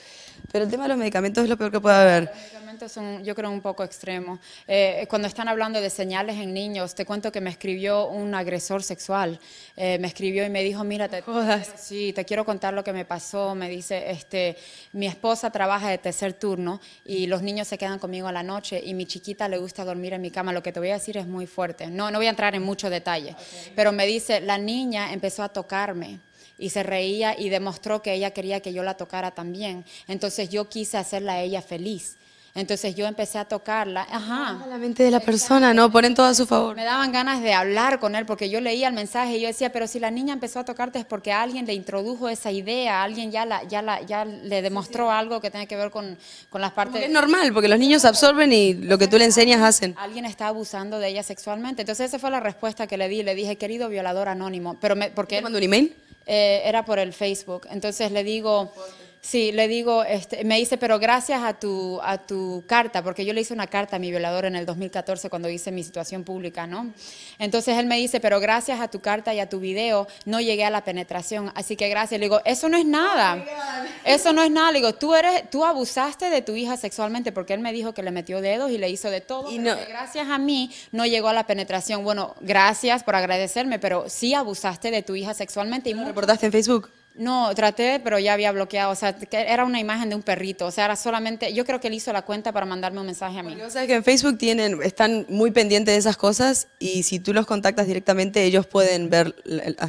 S1: Pero el tema de los medicamentos es lo peor que puede haber. Los
S2: medicamentos son, yo creo, un poco extremos. Eh, cuando están hablando de señales en niños, te cuento que me escribió un agresor sexual. Eh, me escribió y me dijo, mira, te, Jodas. Sí, te quiero contar lo que me pasó. Me dice, este, mi esposa trabaja de tercer turno y los niños se quedan conmigo a la noche y mi chiquita le gusta dormir en mi cama. Lo que te voy a decir es muy fuerte. No, no voy a entrar en mucho detalle. Pero me dice, la niña empezó a tocarme y se reía y demostró que ella quería que yo la tocara también. Entonces yo quise hacerla a ella feliz entonces yo empecé a tocarla. Ajá. la mente
S1: de la persona, ¿no? Ponen todo a su favor. Me
S2: daban ganas de hablar con él porque yo leía el mensaje y yo decía, pero si la niña empezó a tocarte es porque alguien le introdujo esa idea, alguien ya, la, ya, la, ya le demostró algo que tiene que ver con, las partes. es normal,
S1: porque los niños absorben y lo que tú le enseñas hacen.
S2: Alguien está abusando de ella sexualmente. Entonces esa fue la respuesta que le di. Le dije, querido violador anónimo. Pero me, porque ¿Te mandó un email? Eh, era por el Facebook. Entonces le digo... Sí, le digo, este, me dice, pero gracias a tu, a tu carta, porque yo le hice una carta a mi violador en el 2014 cuando hice mi situación pública, ¿no? Entonces él me dice, pero gracias a tu carta y a tu video no llegué a la penetración, así que gracias. Le digo, eso no es nada, oh eso no es nada. Le digo, tú, eres, tú abusaste de tu hija sexualmente porque él me dijo que le metió dedos y le hizo de todo, y no. gracias a mí no llegó a la penetración. Bueno, gracias por agradecerme, pero sí abusaste de tu hija sexualmente. ¿Y ¿Lo reportaste en Facebook? No, traté, pero ya había bloqueado. O sea, era una imagen de un perrito. O sea, era solamente. Yo creo que él hizo la cuenta para mandarme un mensaje a mí. Yo sé que
S1: en Facebook tienen, están muy pendientes de esas cosas y si tú los contactas directamente, ellos pueden ver,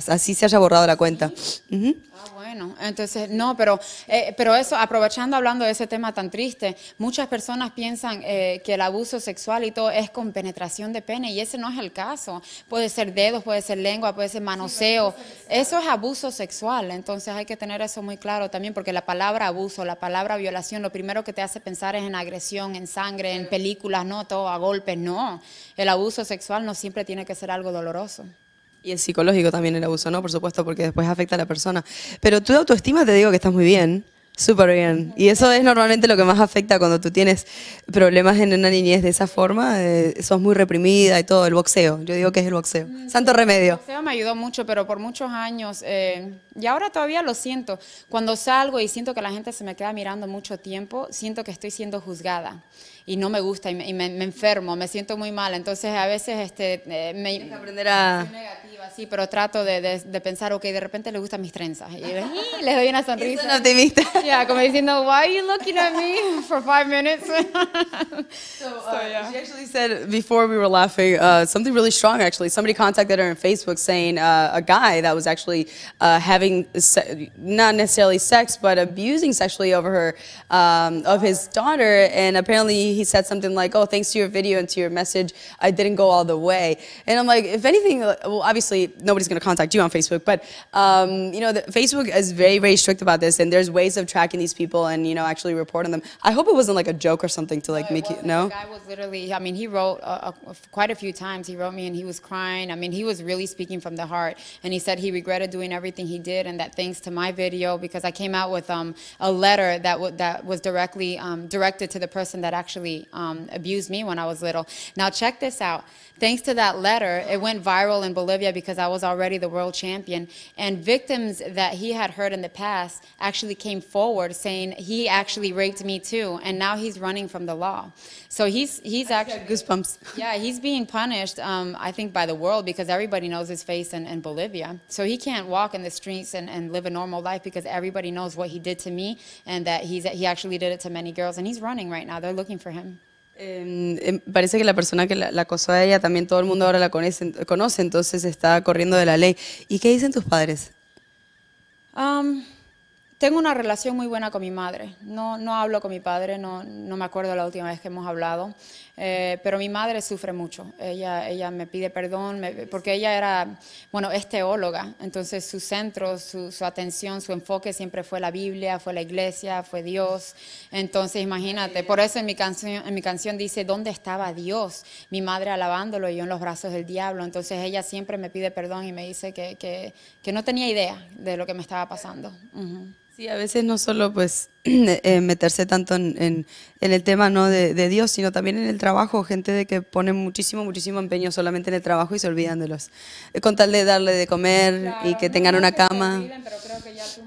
S1: así se haya borrado la cuenta.
S2: Ah, bueno, entonces no, pero, eh, pero eso, aprovechando hablando de ese tema tan triste, muchas personas piensan eh, que el abuso sexual y todo es con penetración de pene y ese no es el caso. Puede ser dedos, puede ser lengua, puede ser manoseo. eso es abuso sexual, entonces hay que tener eso muy claro también porque la palabra abuso, la palabra violación, lo primero que te hace pensar es en agresión, en sangre, en películas, no todo a golpes, no. El abuso sexual no siempre tiene que ser algo doloroso. Y el
S1: psicológico también el abuso, ¿no? Por supuesto, porque después afecta a la persona. Pero tu autoestima te digo que estás muy bien, súper bien. Y eso es normalmente lo que más afecta cuando tú tienes problemas en una niñez de esa forma. Eh, sos muy reprimida y todo, el boxeo. Yo digo que es el boxeo. Mm, Santo remedio. El
S2: boxeo me ayudó mucho, pero por muchos años, eh, y ahora todavía lo siento. Cuando salgo y siento que la gente se me queda mirando mucho tiempo, siento que estoy siendo juzgada y no me gusta y me, enfermo, me siento muy mal. Entonces a veces este, eh, me... Tienes que aprender a... yo así, pero trato de, de, de, pensar, ok, de repente le gustan mis trenzas. Y les, les doy una sonrisa. Es un optimista. Yeah, como diciendo, why are you looking at me for five minutes? so, uh, so
S1: yeah. she actually said before we were laughing uh, something really strong. Actually, somebody contacted her on Facebook saying uh, a guy that was actually uh, having not necessarily sex, but abusing sexually over her um, of his daughter, and apparently he said something like, "Oh, thanks to your video and to your message, I didn't go all the way." And I'm like, if anything, well, obviously obviously nobody's going to contact you on Facebook, but um, you know, the, Facebook is very, very strict about this, and there's ways of tracking these people and you know actually reporting them. I hope it wasn't like a joke or something to like no, make you know. The guy
S2: was literally. I mean, he wrote uh, uh, quite a few times. He wrote me, and he was crying. I mean, he was really speaking from the heart, and he said he regretted doing everything he did, and that thanks to my video because I came out with um, a letter that that was directly um, directed to the person that actually um, abused me when I was little. Now check this out. Thanks to that letter, it went viral in Bolivia because I was already the world champion. And victims that he had hurt in the past actually came forward saying he actually raped me too, and now he's running from the law. So he's he's I actually goosebumps. Yeah, he's being punished. Um, I think by the world because everybody knows his face in, in Bolivia. So he can't walk in the streets and, and live a normal life because everybody knows what he did to me and that he's he actually did it to many girls. And he's running right now. They're looking for him.
S1: Em, em, parece que la persona que la, acosó a ella también todo el mundo ahora la conoce, entonces está corriendo de la ley. ¿Y qué dicen tus padres?
S2: tengo una relación muy buena con mi madre. No, no hablo con mi padre, no, no me acuerdo la última vez que hemos hablado. Eh, pero mi madre sufre mucho. Ella, ella me pide perdón porque ella era, bueno, es teóloga. Entonces su centro, su, atención, su enfoque siempre fue la Biblia, fue la iglesia, fue Dios. Entonces imagínate, por eso en mi, canción, en mi canción dice, ¿dónde estaba Dios? Mi madre alabándolo y yo en los brazos del diablo. Entonces ella siempre me pide perdón y me dice que, que, que no tenía idea de lo que me estaba pasando.
S1: Sí, a veces no solo pues Eh, meterse tanto en, el tema ¿no? De, Dios, sino también en el trabajo, gente de que pone muchísimo, muchísimo empeño solamente en el trabajo y se olvidan de los, eh, con tal de darle de comer y que tengan una cama.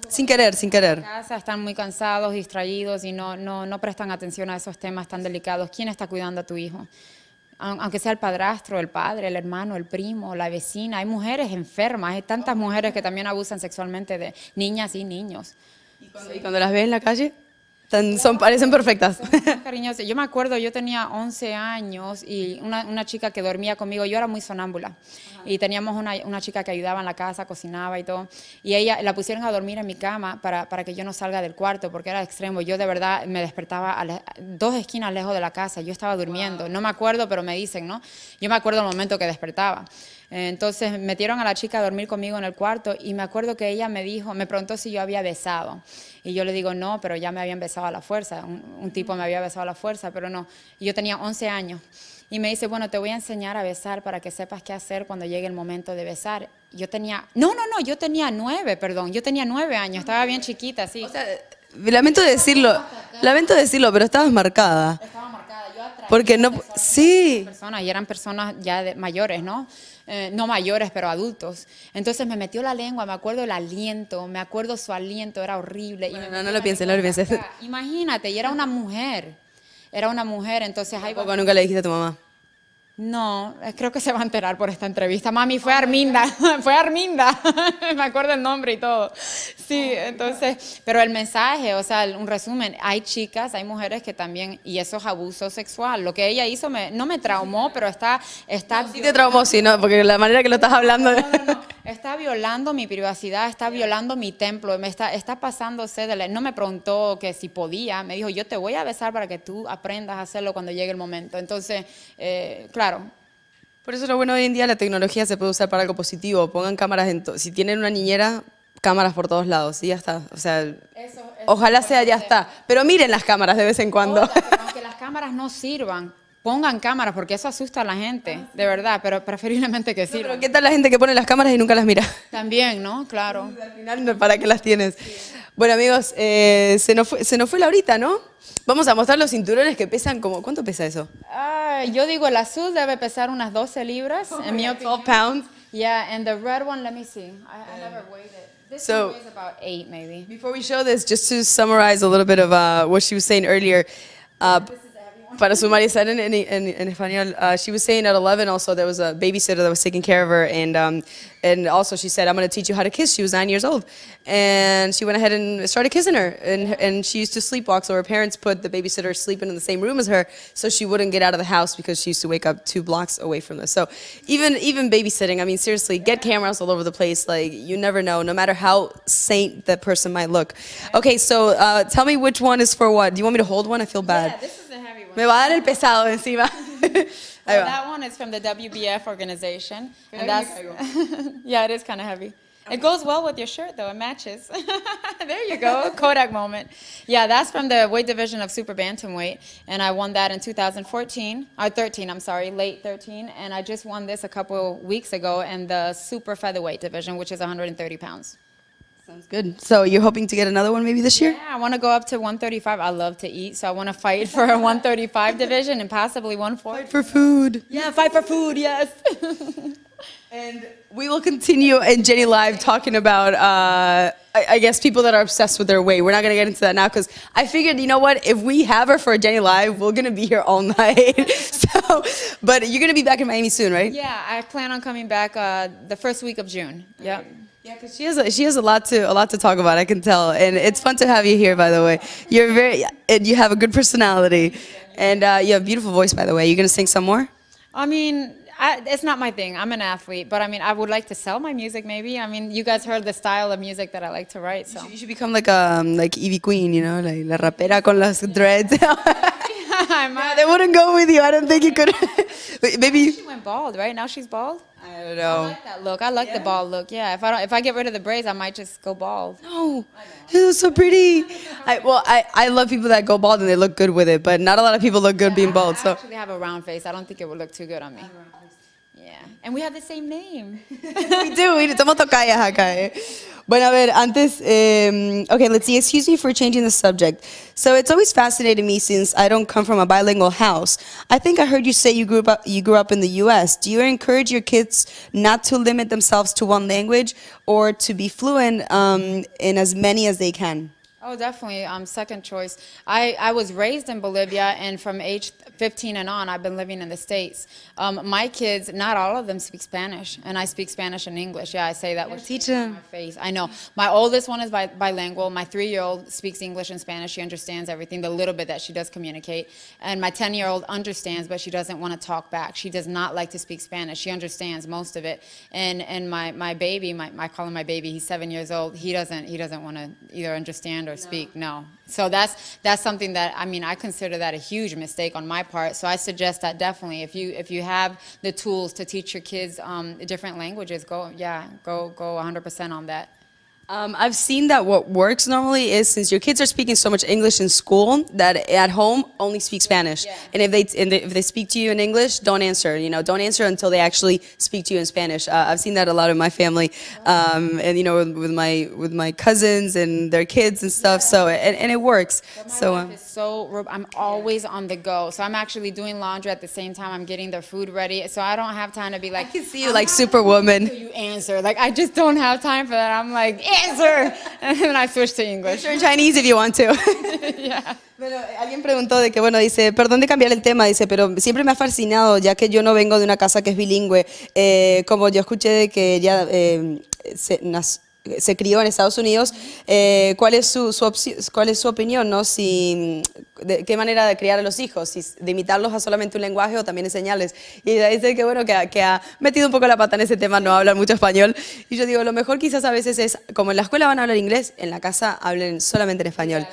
S1: sin querer, sin querer.
S2: están muy cansados, distraídos y no, no, no prestan atención a esos temas tan delicados. ¿Quién está cuidando a tu hijo? aunque sea el padrastro, el padre, el hermano, el primo, la vecina. Hay mujeres enfermas, hay tantas oh, mujeres que también abusan sexualmente de niñas y niños.
S1: Cuando, sí, cuando las ves en la calle, son, parecen perfectas.
S2: Yo me acuerdo, yo tenía 11 años y una, una chica que dormía conmigo, yo era muy sonámbula, y teníamos una, una, chica que ayudaba en la casa, cocinaba y todo, y ella la pusieron a dormir en mi cama para, para que yo no salga del cuarto, porque era extremo. Yo de verdad me despertaba a dos esquinas lejos de la casa, yo estaba durmiendo, no me acuerdo, pero me dicen, ¿no? Yo me acuerdo el momento que despertaba. Entonces metieron a la chica a dormir conmigo en el cuarto y me acuerdo que ella me dijo, me preguntó si yo había besado. Y yo le digo, no, pero ya me habían besado a la fuerza. Un, tipo me había besado a la fuerza, pero no. Y yo tenía 11 años. Y me dice, bueno, te voy a enseñar a besar para que sepas qué hacer cuando llegue el momento de besar. Yo tenía, no, no, no, yo tenía nueve, perdón, yo tenía nueve años, estaba bien chiquita, sí.
S1: lamento decirlo, lamento decirlo, pero estabas Estaba marcada. Porque no,
S2: sí. Personas, y eran personas ya mayores, ¿no? Eh, no mayores, pero adultos. Entonces me metió la lengua, me acuerdo el aliento, me acuerdo su aliento, era horrible. no, lo pienses, no lo pienses. Imagínate, y era una mujer, era una mujer, entonces... Ahí nunca le dijiste a tu mamá? No, eh, creo que se va a enterar por esta entrevista. Mami, fue Arminda, fue Arminda, me acuerdo el nombre y todo. Sí, entonces, pero el mensaje, o sea, un resumen, hay chicas, hay mujeres que también, y eso es abuso sexual. Lo que ella hizo no me traumó, pero está... está sí te traumó, sí,
S1: no, porque la manera que lo estás hablando...
S2: está violando mi privacidad, está violando mi templo, me está, está pasándose de No me preguntó que si podía, me dijo, yo te voy a besar para que tú aprendas a hacerlo cuando llegue el momento. Entonces, eh, claro
S1: por eso lo bueno hoy en día la tecnología se puede usar para algo positivo. Pongan cámaras en si tienen una niñera, cámaras por todos lados y ya está. O sea, ojalá sea ya está. Pero miren las cámaras de vez en cuando. aunque
S2: las cámaras no sirvan, pongan cámaras porque eso asusta a la gente, ah, de verdad, pero preferiblemente que sirvan. pero ¿qué tal la gente que pone las cámaras y nunca
S1: las mira? También,
S2: ¿no? Claro. Al
S1: final, ¿para qué las tienes? Bueno, amigos, eh, se, nos fue, se nos fue la horita, ¿no? Vamos a mostrar los cinturones que pesan como... ¿Cuánto pesa eso?
S2: Ah, yo digo, el azul debe pesar unas 12 libras, oh, en mi 12 pounds. Yeah, and the red one, let me see. I, I never weighed it. This so, weighs about eight, maybe. Before we show
S1: this, just to summarize a little bit of uh, what she was saying earlier, uh, para said in, in, in, in español, uh, she was saying at 11 also there was a babysitter that was taking care of her and um, and also she said, I'm going to teach you how to kiss. She was nine years old. And she went ahead and started kissing her. And, and she used to sleepwalk, so her parents put the babysitter sleeping in the same room as her so she wouldn't get out of the house because she used to wake up two blocks away from this. So even, even babysitting, I mean, seriously, get cameras all over the place. Like, you never know, no matter how saint that person might look. Okay, so uh, tell me which one is for what. Do you want me to hold one? I feel bad. Yeah, me va a dar el pesado encima.
S2: that one is from the WBF organization. and that's, yeah, it is kind of heavy. It goes well with your shirt, though. It matches. there you go. Kodak moment. Yeah, that's from the weight division of super bantamweight, and I won that in 2014 or 13. I'm sorry, late 13, and I just won this a couple weeks ago in the super featherweight division, which is 130 pounds.
S1: Sounds good. So you're hoping to get another one maybe this year? Yeah,
S2: I want to go up to 135. I love to eat, so I want to fight for a 135 division and possibly 140. Fight for food. Yeah, fight for food. Yes.
S1: and we will continue in Jenny Live talking about, uh, I, I, guess, people that are obsessed with their weight. We're not going to get into that now because I figured, you know what? If we have her for a Jenny Live, we're going to be here all night. so, but you're going to be back in Miami soon, right?
S2: Yeah, I plan on coming back uh, the first week of June. Yep. Yeah, because she has a, she has a
S1: lot to a lot to talk about. I can tell, and it's fun to have you here. By the way, you're very and you have a good personality, and uh, you have a beautiful voice. By the way, you are gonna sing some more?
S2: I mean, I, it's not my thing. I'm an athlete, but I mean, I would like to sell my music. Maybe I mean, you guys heard the style of music that I like to write. So you should, you should
S1: become like um like Evie Queen, you know, like la rapera con las dreads. yeah, they wouldn't go with you. I don't think you could.
S2: Maybe she went bald, right? Now she's bald. I
S1: don't know. I like
S2: that look. I like yeah. the bald look. Yeah. If I don't, if I get rid of the braids, I might just go bald. No, it's so pretty. I,
S1: well, I, I love people that go bald and they look good with it, but not a lot of people look good yeah, being bald. I, I so actually
S2: have a round face. I don't think it would look too good on me. And we have the same name. we do, we estamos tocayas
S1: acá. Bueno, a ver, antes, um, okay, let's see, excuse me for changing the subject. So it's always fascinated me since I don't come from a bilingual house. I think I heard you say you grew up, you grew up in the U.S. Do you encourage your kids not to limit themselves to one language or to be fluent um, in as many as they can?
S2: Oh, definitely. Um, second choice. I, I was raised in Bolivia, and from age 15 and on, I've been living in the States. Um, my kids, not all of them speak Spanish, and I speak Spanish and English. Yeah, I say that with teach them. my face. I know. My oldest one is bi bilingual. My three-year-old speaks English and Spanish. She understands everything, the little bit that she does communicate. And my 10-year-old understands, but she doesn't want to talk back. She does not like to speak Spanish. She understands most of it. And, and my, my baby, my, I call him my baby, he's seven years old. He doesn't, he doesn't want to either understand or speak. No. So that's that's something that I mean I consider that a huge mistake on my part. So I suggest that definitely if you if you have the tools to teach your kids um, different languages, go yeah go go 100% on that.
S1: Um, I've seen that what works normally is since your kids are speaking so much English in school that at home only speak Spanish. Yeah. And if they, and if they speak to you in English, don't answer. You know, don't answer until they actually speak to you in Spanish. Uh, I've seen that a lot in my family, um, and you know, with, with, my with my cousins and their kids and stuff. Yeah. So and, and, it works. Well, so um,
S2: so I'm always yeah. on the go. So I'm actually doing laundry at the same time I'm getting the food ready. So I don't have time to be like. I can see you I'm like Superwoman. You answer like I just don't have time for that. I'm like. Yeah. And I switched to English. Chinese if you Pero alguien
S1: preguntó de que, bueno, dice, perdón de cambiar el tema, dice, pero siempre me ha fascinado, ya que yo no vengo de una casa que es bilingüe, eh, como yo escuché de que ella eh, se, nació se crió en Estados Unidos, eh, ¿cuál, es su, opinión? ¿no? Si, de, ¿Qué manera de criar a los hijos? Si, ¿De imitarlos a solamente un lenguaje o también enseñarles? Y dice que, bueno, que ha, metido un poco la pata en ese tema, no habla mucho español. Y yo digo, lo mejor quizás a veces es, como en la escuela van a hablar inglés, en la casa hablen solamente en español.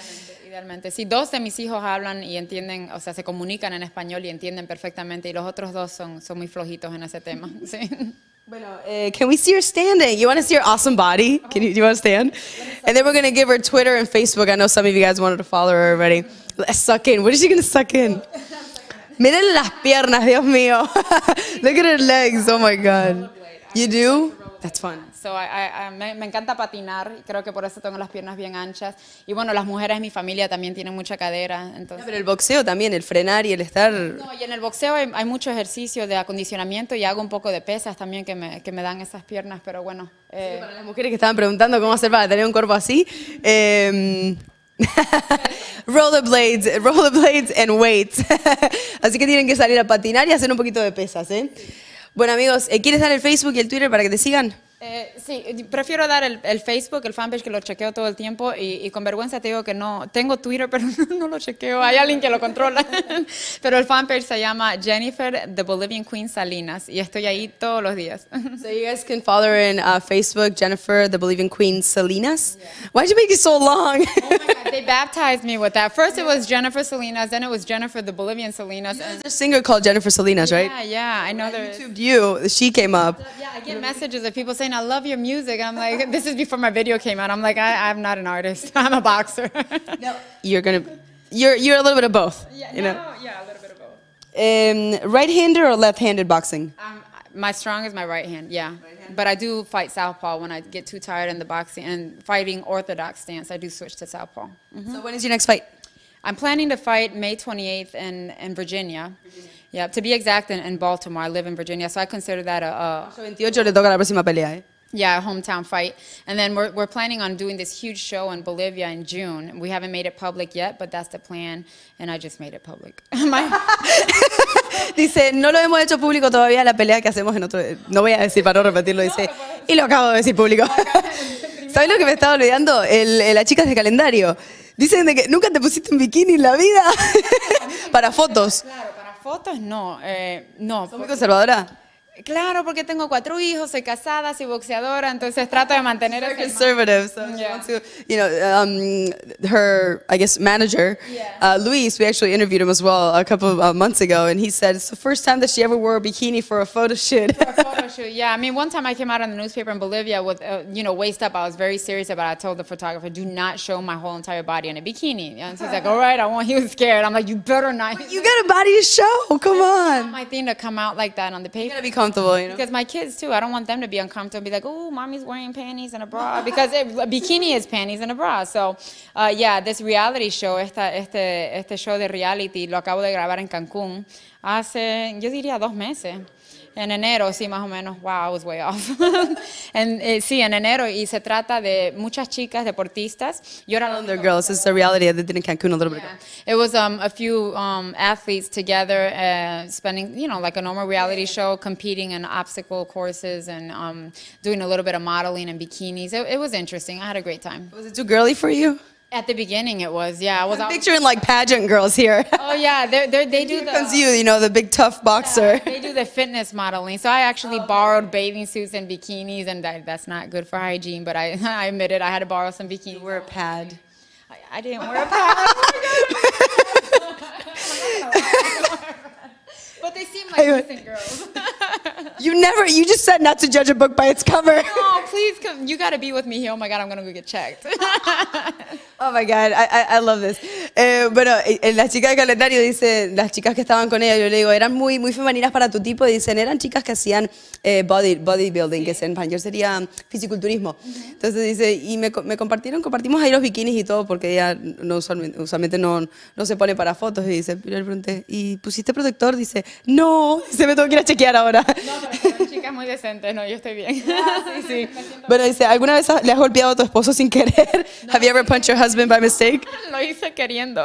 S2: Idealmente, si dos de mis hijos hablan y entienden, o sea, se comunican en español y entienden perfectamente, y los otros dos son, son muy flojitos en ese tema. Sí.
S1: Bueno, uh, can we see her standing? You want to see her awesome body? Can you, do you want to stand? And then we're going to give her Twitter and Facebook. I know some of you guys wanted to follow her already. Let's suck in. What is she going to suck in? Miren las piernas, Dios mío. Look at her legs. Oh my God. You do? That's fun.
S2: me, encanta patinar creo que por eso tengo las piernas bien anchas. Y bueno, las mujeres en mi familia también tienen mucha cadera. Entonces... pero el
S1: boxeo también, el frenar y el estar... No,
S2: y en el boxeo hay, mucho ejercicio de acondicionamiento y hago un poco de pesas también que me, que me dan esas piernas, pero bueno. Eh, para
S1: las mujeres que estaban preguntando cómo hacer para tener un cuerpo así. Em, rollerblades, rollerblades and weights. Así que tienen que salir a patinar y hacer un poquito de pesas, ¿eh? Bueno amigos, eh, ¿quieres dar el Facebook y el Twitter para que te sigan?
S2: Eh, sí, prefiero dar el, el, Facebook, el fanpage que lo chequeo todo el tiempo y, y, con vergüenza te digo que no, tengo Twitter pero no lo chequeo, hay alguien que lo controla. pero el fanpage se llama Jennifer the Bolivian Queen Salinas y estoy ahí todos los días.
S1: so you guys can follow her in uh, Facebook, Jennifer the Bolivian Queen Salinas. Why did you make it so long? oh my
S2: God, they baptized me with that. First it was Jennifer Salinas, then it was Jennifer the Bolivian Salinas. There's a
S1: singer called Jennifer Salinas, right? Yeah,
S2: yeah, I know. I YouTubed
S1: you, she came up.
S2: Yeah, I get messages of people saying Jalen, I love your music. I'm like, this is before my video came out. I'm like, I, am not an artist. I'm a boxer.
S1: no, you're gonna, you're you're a little bit of both. Yeah, you know? No, yeah, a little bit of both. Um, right-hander or left-handed boxing? Um,
S2: my strong is my right hand. Yeah, right hand? but I do fight southpaw when I get too tired in the boxing and fighting orthodox stance. I do switch to southpaw. Mm -hmm. So mm-hmm. when is your next fight? I'm planning to fight May 28th in in Virginia. Virginia. Yeah, to be exact, in, in, Baltimore. I live in Virginia, so I consider that a. a 28 le toca la
S1: próxima pelea, eh?
S2: Yeah, hometown fight. And then we're, we're planning on doing this huge show in Bolivia in June. We haven't made it public yet, but that's the plan. And I just made it public. dice,
S1: no lo hemos hecho público todavía la pelea que hacemos en otro... No voy a decir para no repetirlo, dice. Y lo acabo de decir público. ¿Sabes lo que me estaba olvidando? El, las chicas de calendario. Dicen de que nunca te pusiste un bikini en la vida para fotos. Claro
S2: fotos, no. Eh, no. ¿Sos muy conservadora? Claro, porque tengo cuatro hijos, soy casada, soy boxeadora, entonces trato de mantener Very conservative, so yeah. to,
S1: you know, um, her, I guess, manager, yeah. uh, Luis, we actually interviewed him as well a couple of uh, months ago, and he said it's the first time that she ever wore a bikini for a photo shoot. for a
S2: photo shoot, yeah. I mean, one time I came out in the newspaper in Bolivia with, uh, you know, waist up. I was very serious about it. I told the photographer, do not show my whole entire body in a bikini. And he's like, all right, I won't. He was scared. I'm like, you better not. But you got a body to show. Come on. my thing to come out like that on the paper. uncomfortable, you Because my kids too, I don't want them to be uncomfortable. Be like, oh, mommy's wearing panties and a bra because it, a bikini is panties and a bra. So, uh, yeah, this reality show, esta, este, este show de reality, lo acabo de grabar en Cancún hace, yo diría dos meses. En enero, sí, más o menos. Wow, I was way off. en, eh, sí, en enero. Y se trata de muchas chicas deportistas. Yo era the
S1: girls. It's the reality I did in Cancun a little bit ago.
S2: It was um, a few um, athletes together uh, spending, you know, like a normal reality show, competing in obstacle courses and um, doing a little bit of modeling and bikinis. It, it was interesting. I had a great time. Was it too girly for you? At the beginning, it was yeah. I was I'm picturing like
S1: pageant girls here. Oh yeah, they're, they're, they do. Here the, comes you, you know, the big tough
S2: boxer. Yeah, they do the fitness modeling. So I actually oh. borrowed bathing suits and bikinis, and that's not good for hygiene. But I, I admit it, I had to borrow some bikinis. You were a pad. I, I didn't wear a pad. but they seem like decent girls. you never, you just said not to
S1: judge a book by its cover. no,
S2: please come. You gotta be with me here. Oh my God, I'm gonna go get checked.
S1: oh my God, I, love this. Eh, bueno, eh, eh, la chica del calendario dice, las chicas que estaban con ella, yo le digo, eran muy, muy femeninas para tu tipo. Dicen, eran chicas que hacían body, bodybuilding, que en español sería fisiculturismo. Entonces dice, y me, compartieron, compartimos ahí los bikinis y todo, porque ella no, usualmente, no, no se pone para fotos. Y dice, y le pregunté, ¿y pusiste protector? Dice, no, se me tengo que ir a chequear ahora. No,
S2: pero chicas muy decentes, no, yo estoy bien. Ah, sí, sí.
S1: Pero dice, ¿alguna vez le has golpeado a tu esposo sin querer? No, Have you ever punched your husband by mistake?
S2: Lo hice queriendo.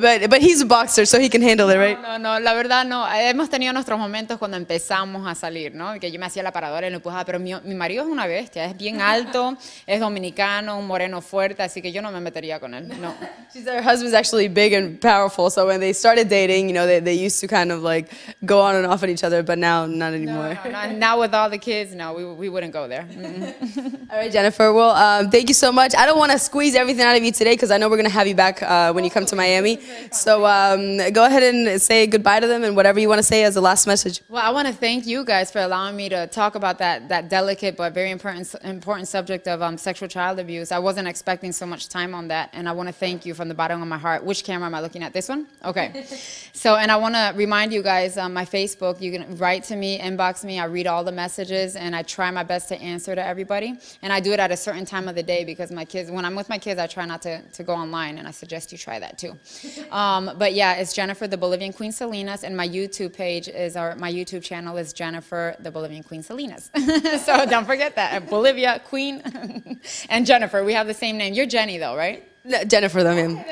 S1: but, but he's a boxer, so he can handle it, right?
S2: No, no, la verdad no. Hemos tenido nuestros momentos cuando empezamos a salir, ¿no? Que yo me hacía la paradora y lo empujaba, ah, pero mi, mi marido es una bestia, es bien alto, es dominicano, un moreno fuerte, así que yo no me metería con él, no. She
S1: said es husband's actually big and powerful, so when they started dating, you know, they, they used to kind of like go on and off at each other, but now Um, not anymore. No,
S2: no, not, not, with all the kids. No, we, we wouldn't go there.
S1: all right, Jennifer. Well, um, thank you so much. I don't want to squeeze everything out of you today because I know we're going to have you back uh, when you come to Miami. So um, go ahead and say goodbye to them and whatever you want to say as a last message.
S2: Well, I want to thank you guys for allowing me to talk about that, that delicate but very important, important subject of um, sexual child abuse. I wasn't expecting so much time on that, and I want to thank you from the bottom of my heart. Which camera am I looking at? This one? Okay. so, and I want to remind you guys on um, my Facebook, you can write to me me, inbox me. I read all the messages and I try my best to answer to everybody. And I do it at a certain time of the day because my kids, when I'm with my kids, I try not to, to go online and I suggest you try that too. Um, but yeah, it's Jennifer the Bolivian Queen Salinas and my YouTube page is our, my YouTube channel is Jennifer the Bolivian Queen Salinas. so don't forget that. Bolivia Queen and Jennifer, we have the same name. You're Jenny though, right?
S1: Jennifer también.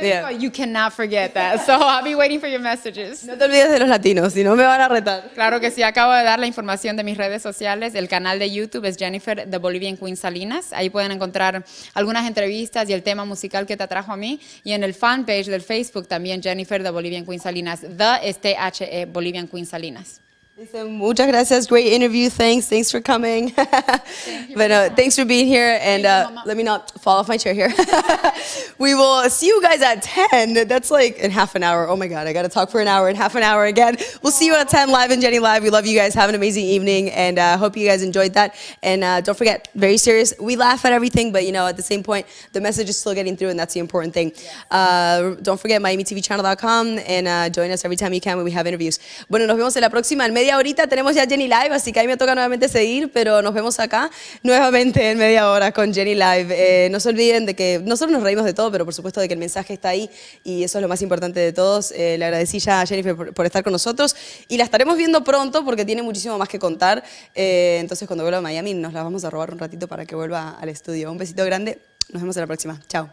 S2: You cannot forget that. So I'll be waiting for your messages. No te olvides de los latinos, si no me van a retar. Claro que sí. Acabo de dar la información de mis redes sociales. El canal de YouTube es Jennifer de Bolivian Queen Salinas. Ahí pueden encontrar algunas entrevistas y el tema musical que te atrajo a mí. Y en el fanpage del Facebook también Jennifer de Bolivian Queen Salinas. The S T H E Bolivian Queen Salinas.
S1: So, muchas gracias. Great interview. Thanks. Thanks for coming. Thank but uh, thanks for being here. And uh, let me not fall off my chair here. we will see you guys at 10. That's like in half an hour. Oh my God. I got to talk for an hour and half an hour again. We'll see you at 10 live in Jenny Live. We love you guys. Have an amazing evening. And I uh, hope you guys enjoyed that. And uh, don't forget, very serious. We laugh at everything, but you know, at the same point, the message is still getting through. And that's the important thing. Uh, don't forget MiamiTVChannel.com and uh, join us every time you can when we have interviews. Bueno, nos vemos en la próxima. En media ahorita tenemos ya Jenny Live, así que ahí me toca nuevamente seguir, pero nos vemos acá nuevamente en media hora con Jenny Live. Eh, no se olviden de que nosotros nos reímos de todo, pero por supuesto de que el mensaje está ahí y eso es lo más importante de todos. Eh, le agradecí ya a Jennifer por, estar con nosotros y la estaremos viendo pronto porque tiene muchísimo más que contar. Eh, entonces cuando vuelva a Miami nos la vamos a robar un ratito para que vuelva al estudio. Un besito grande, nos vemos en la próxima. Chao.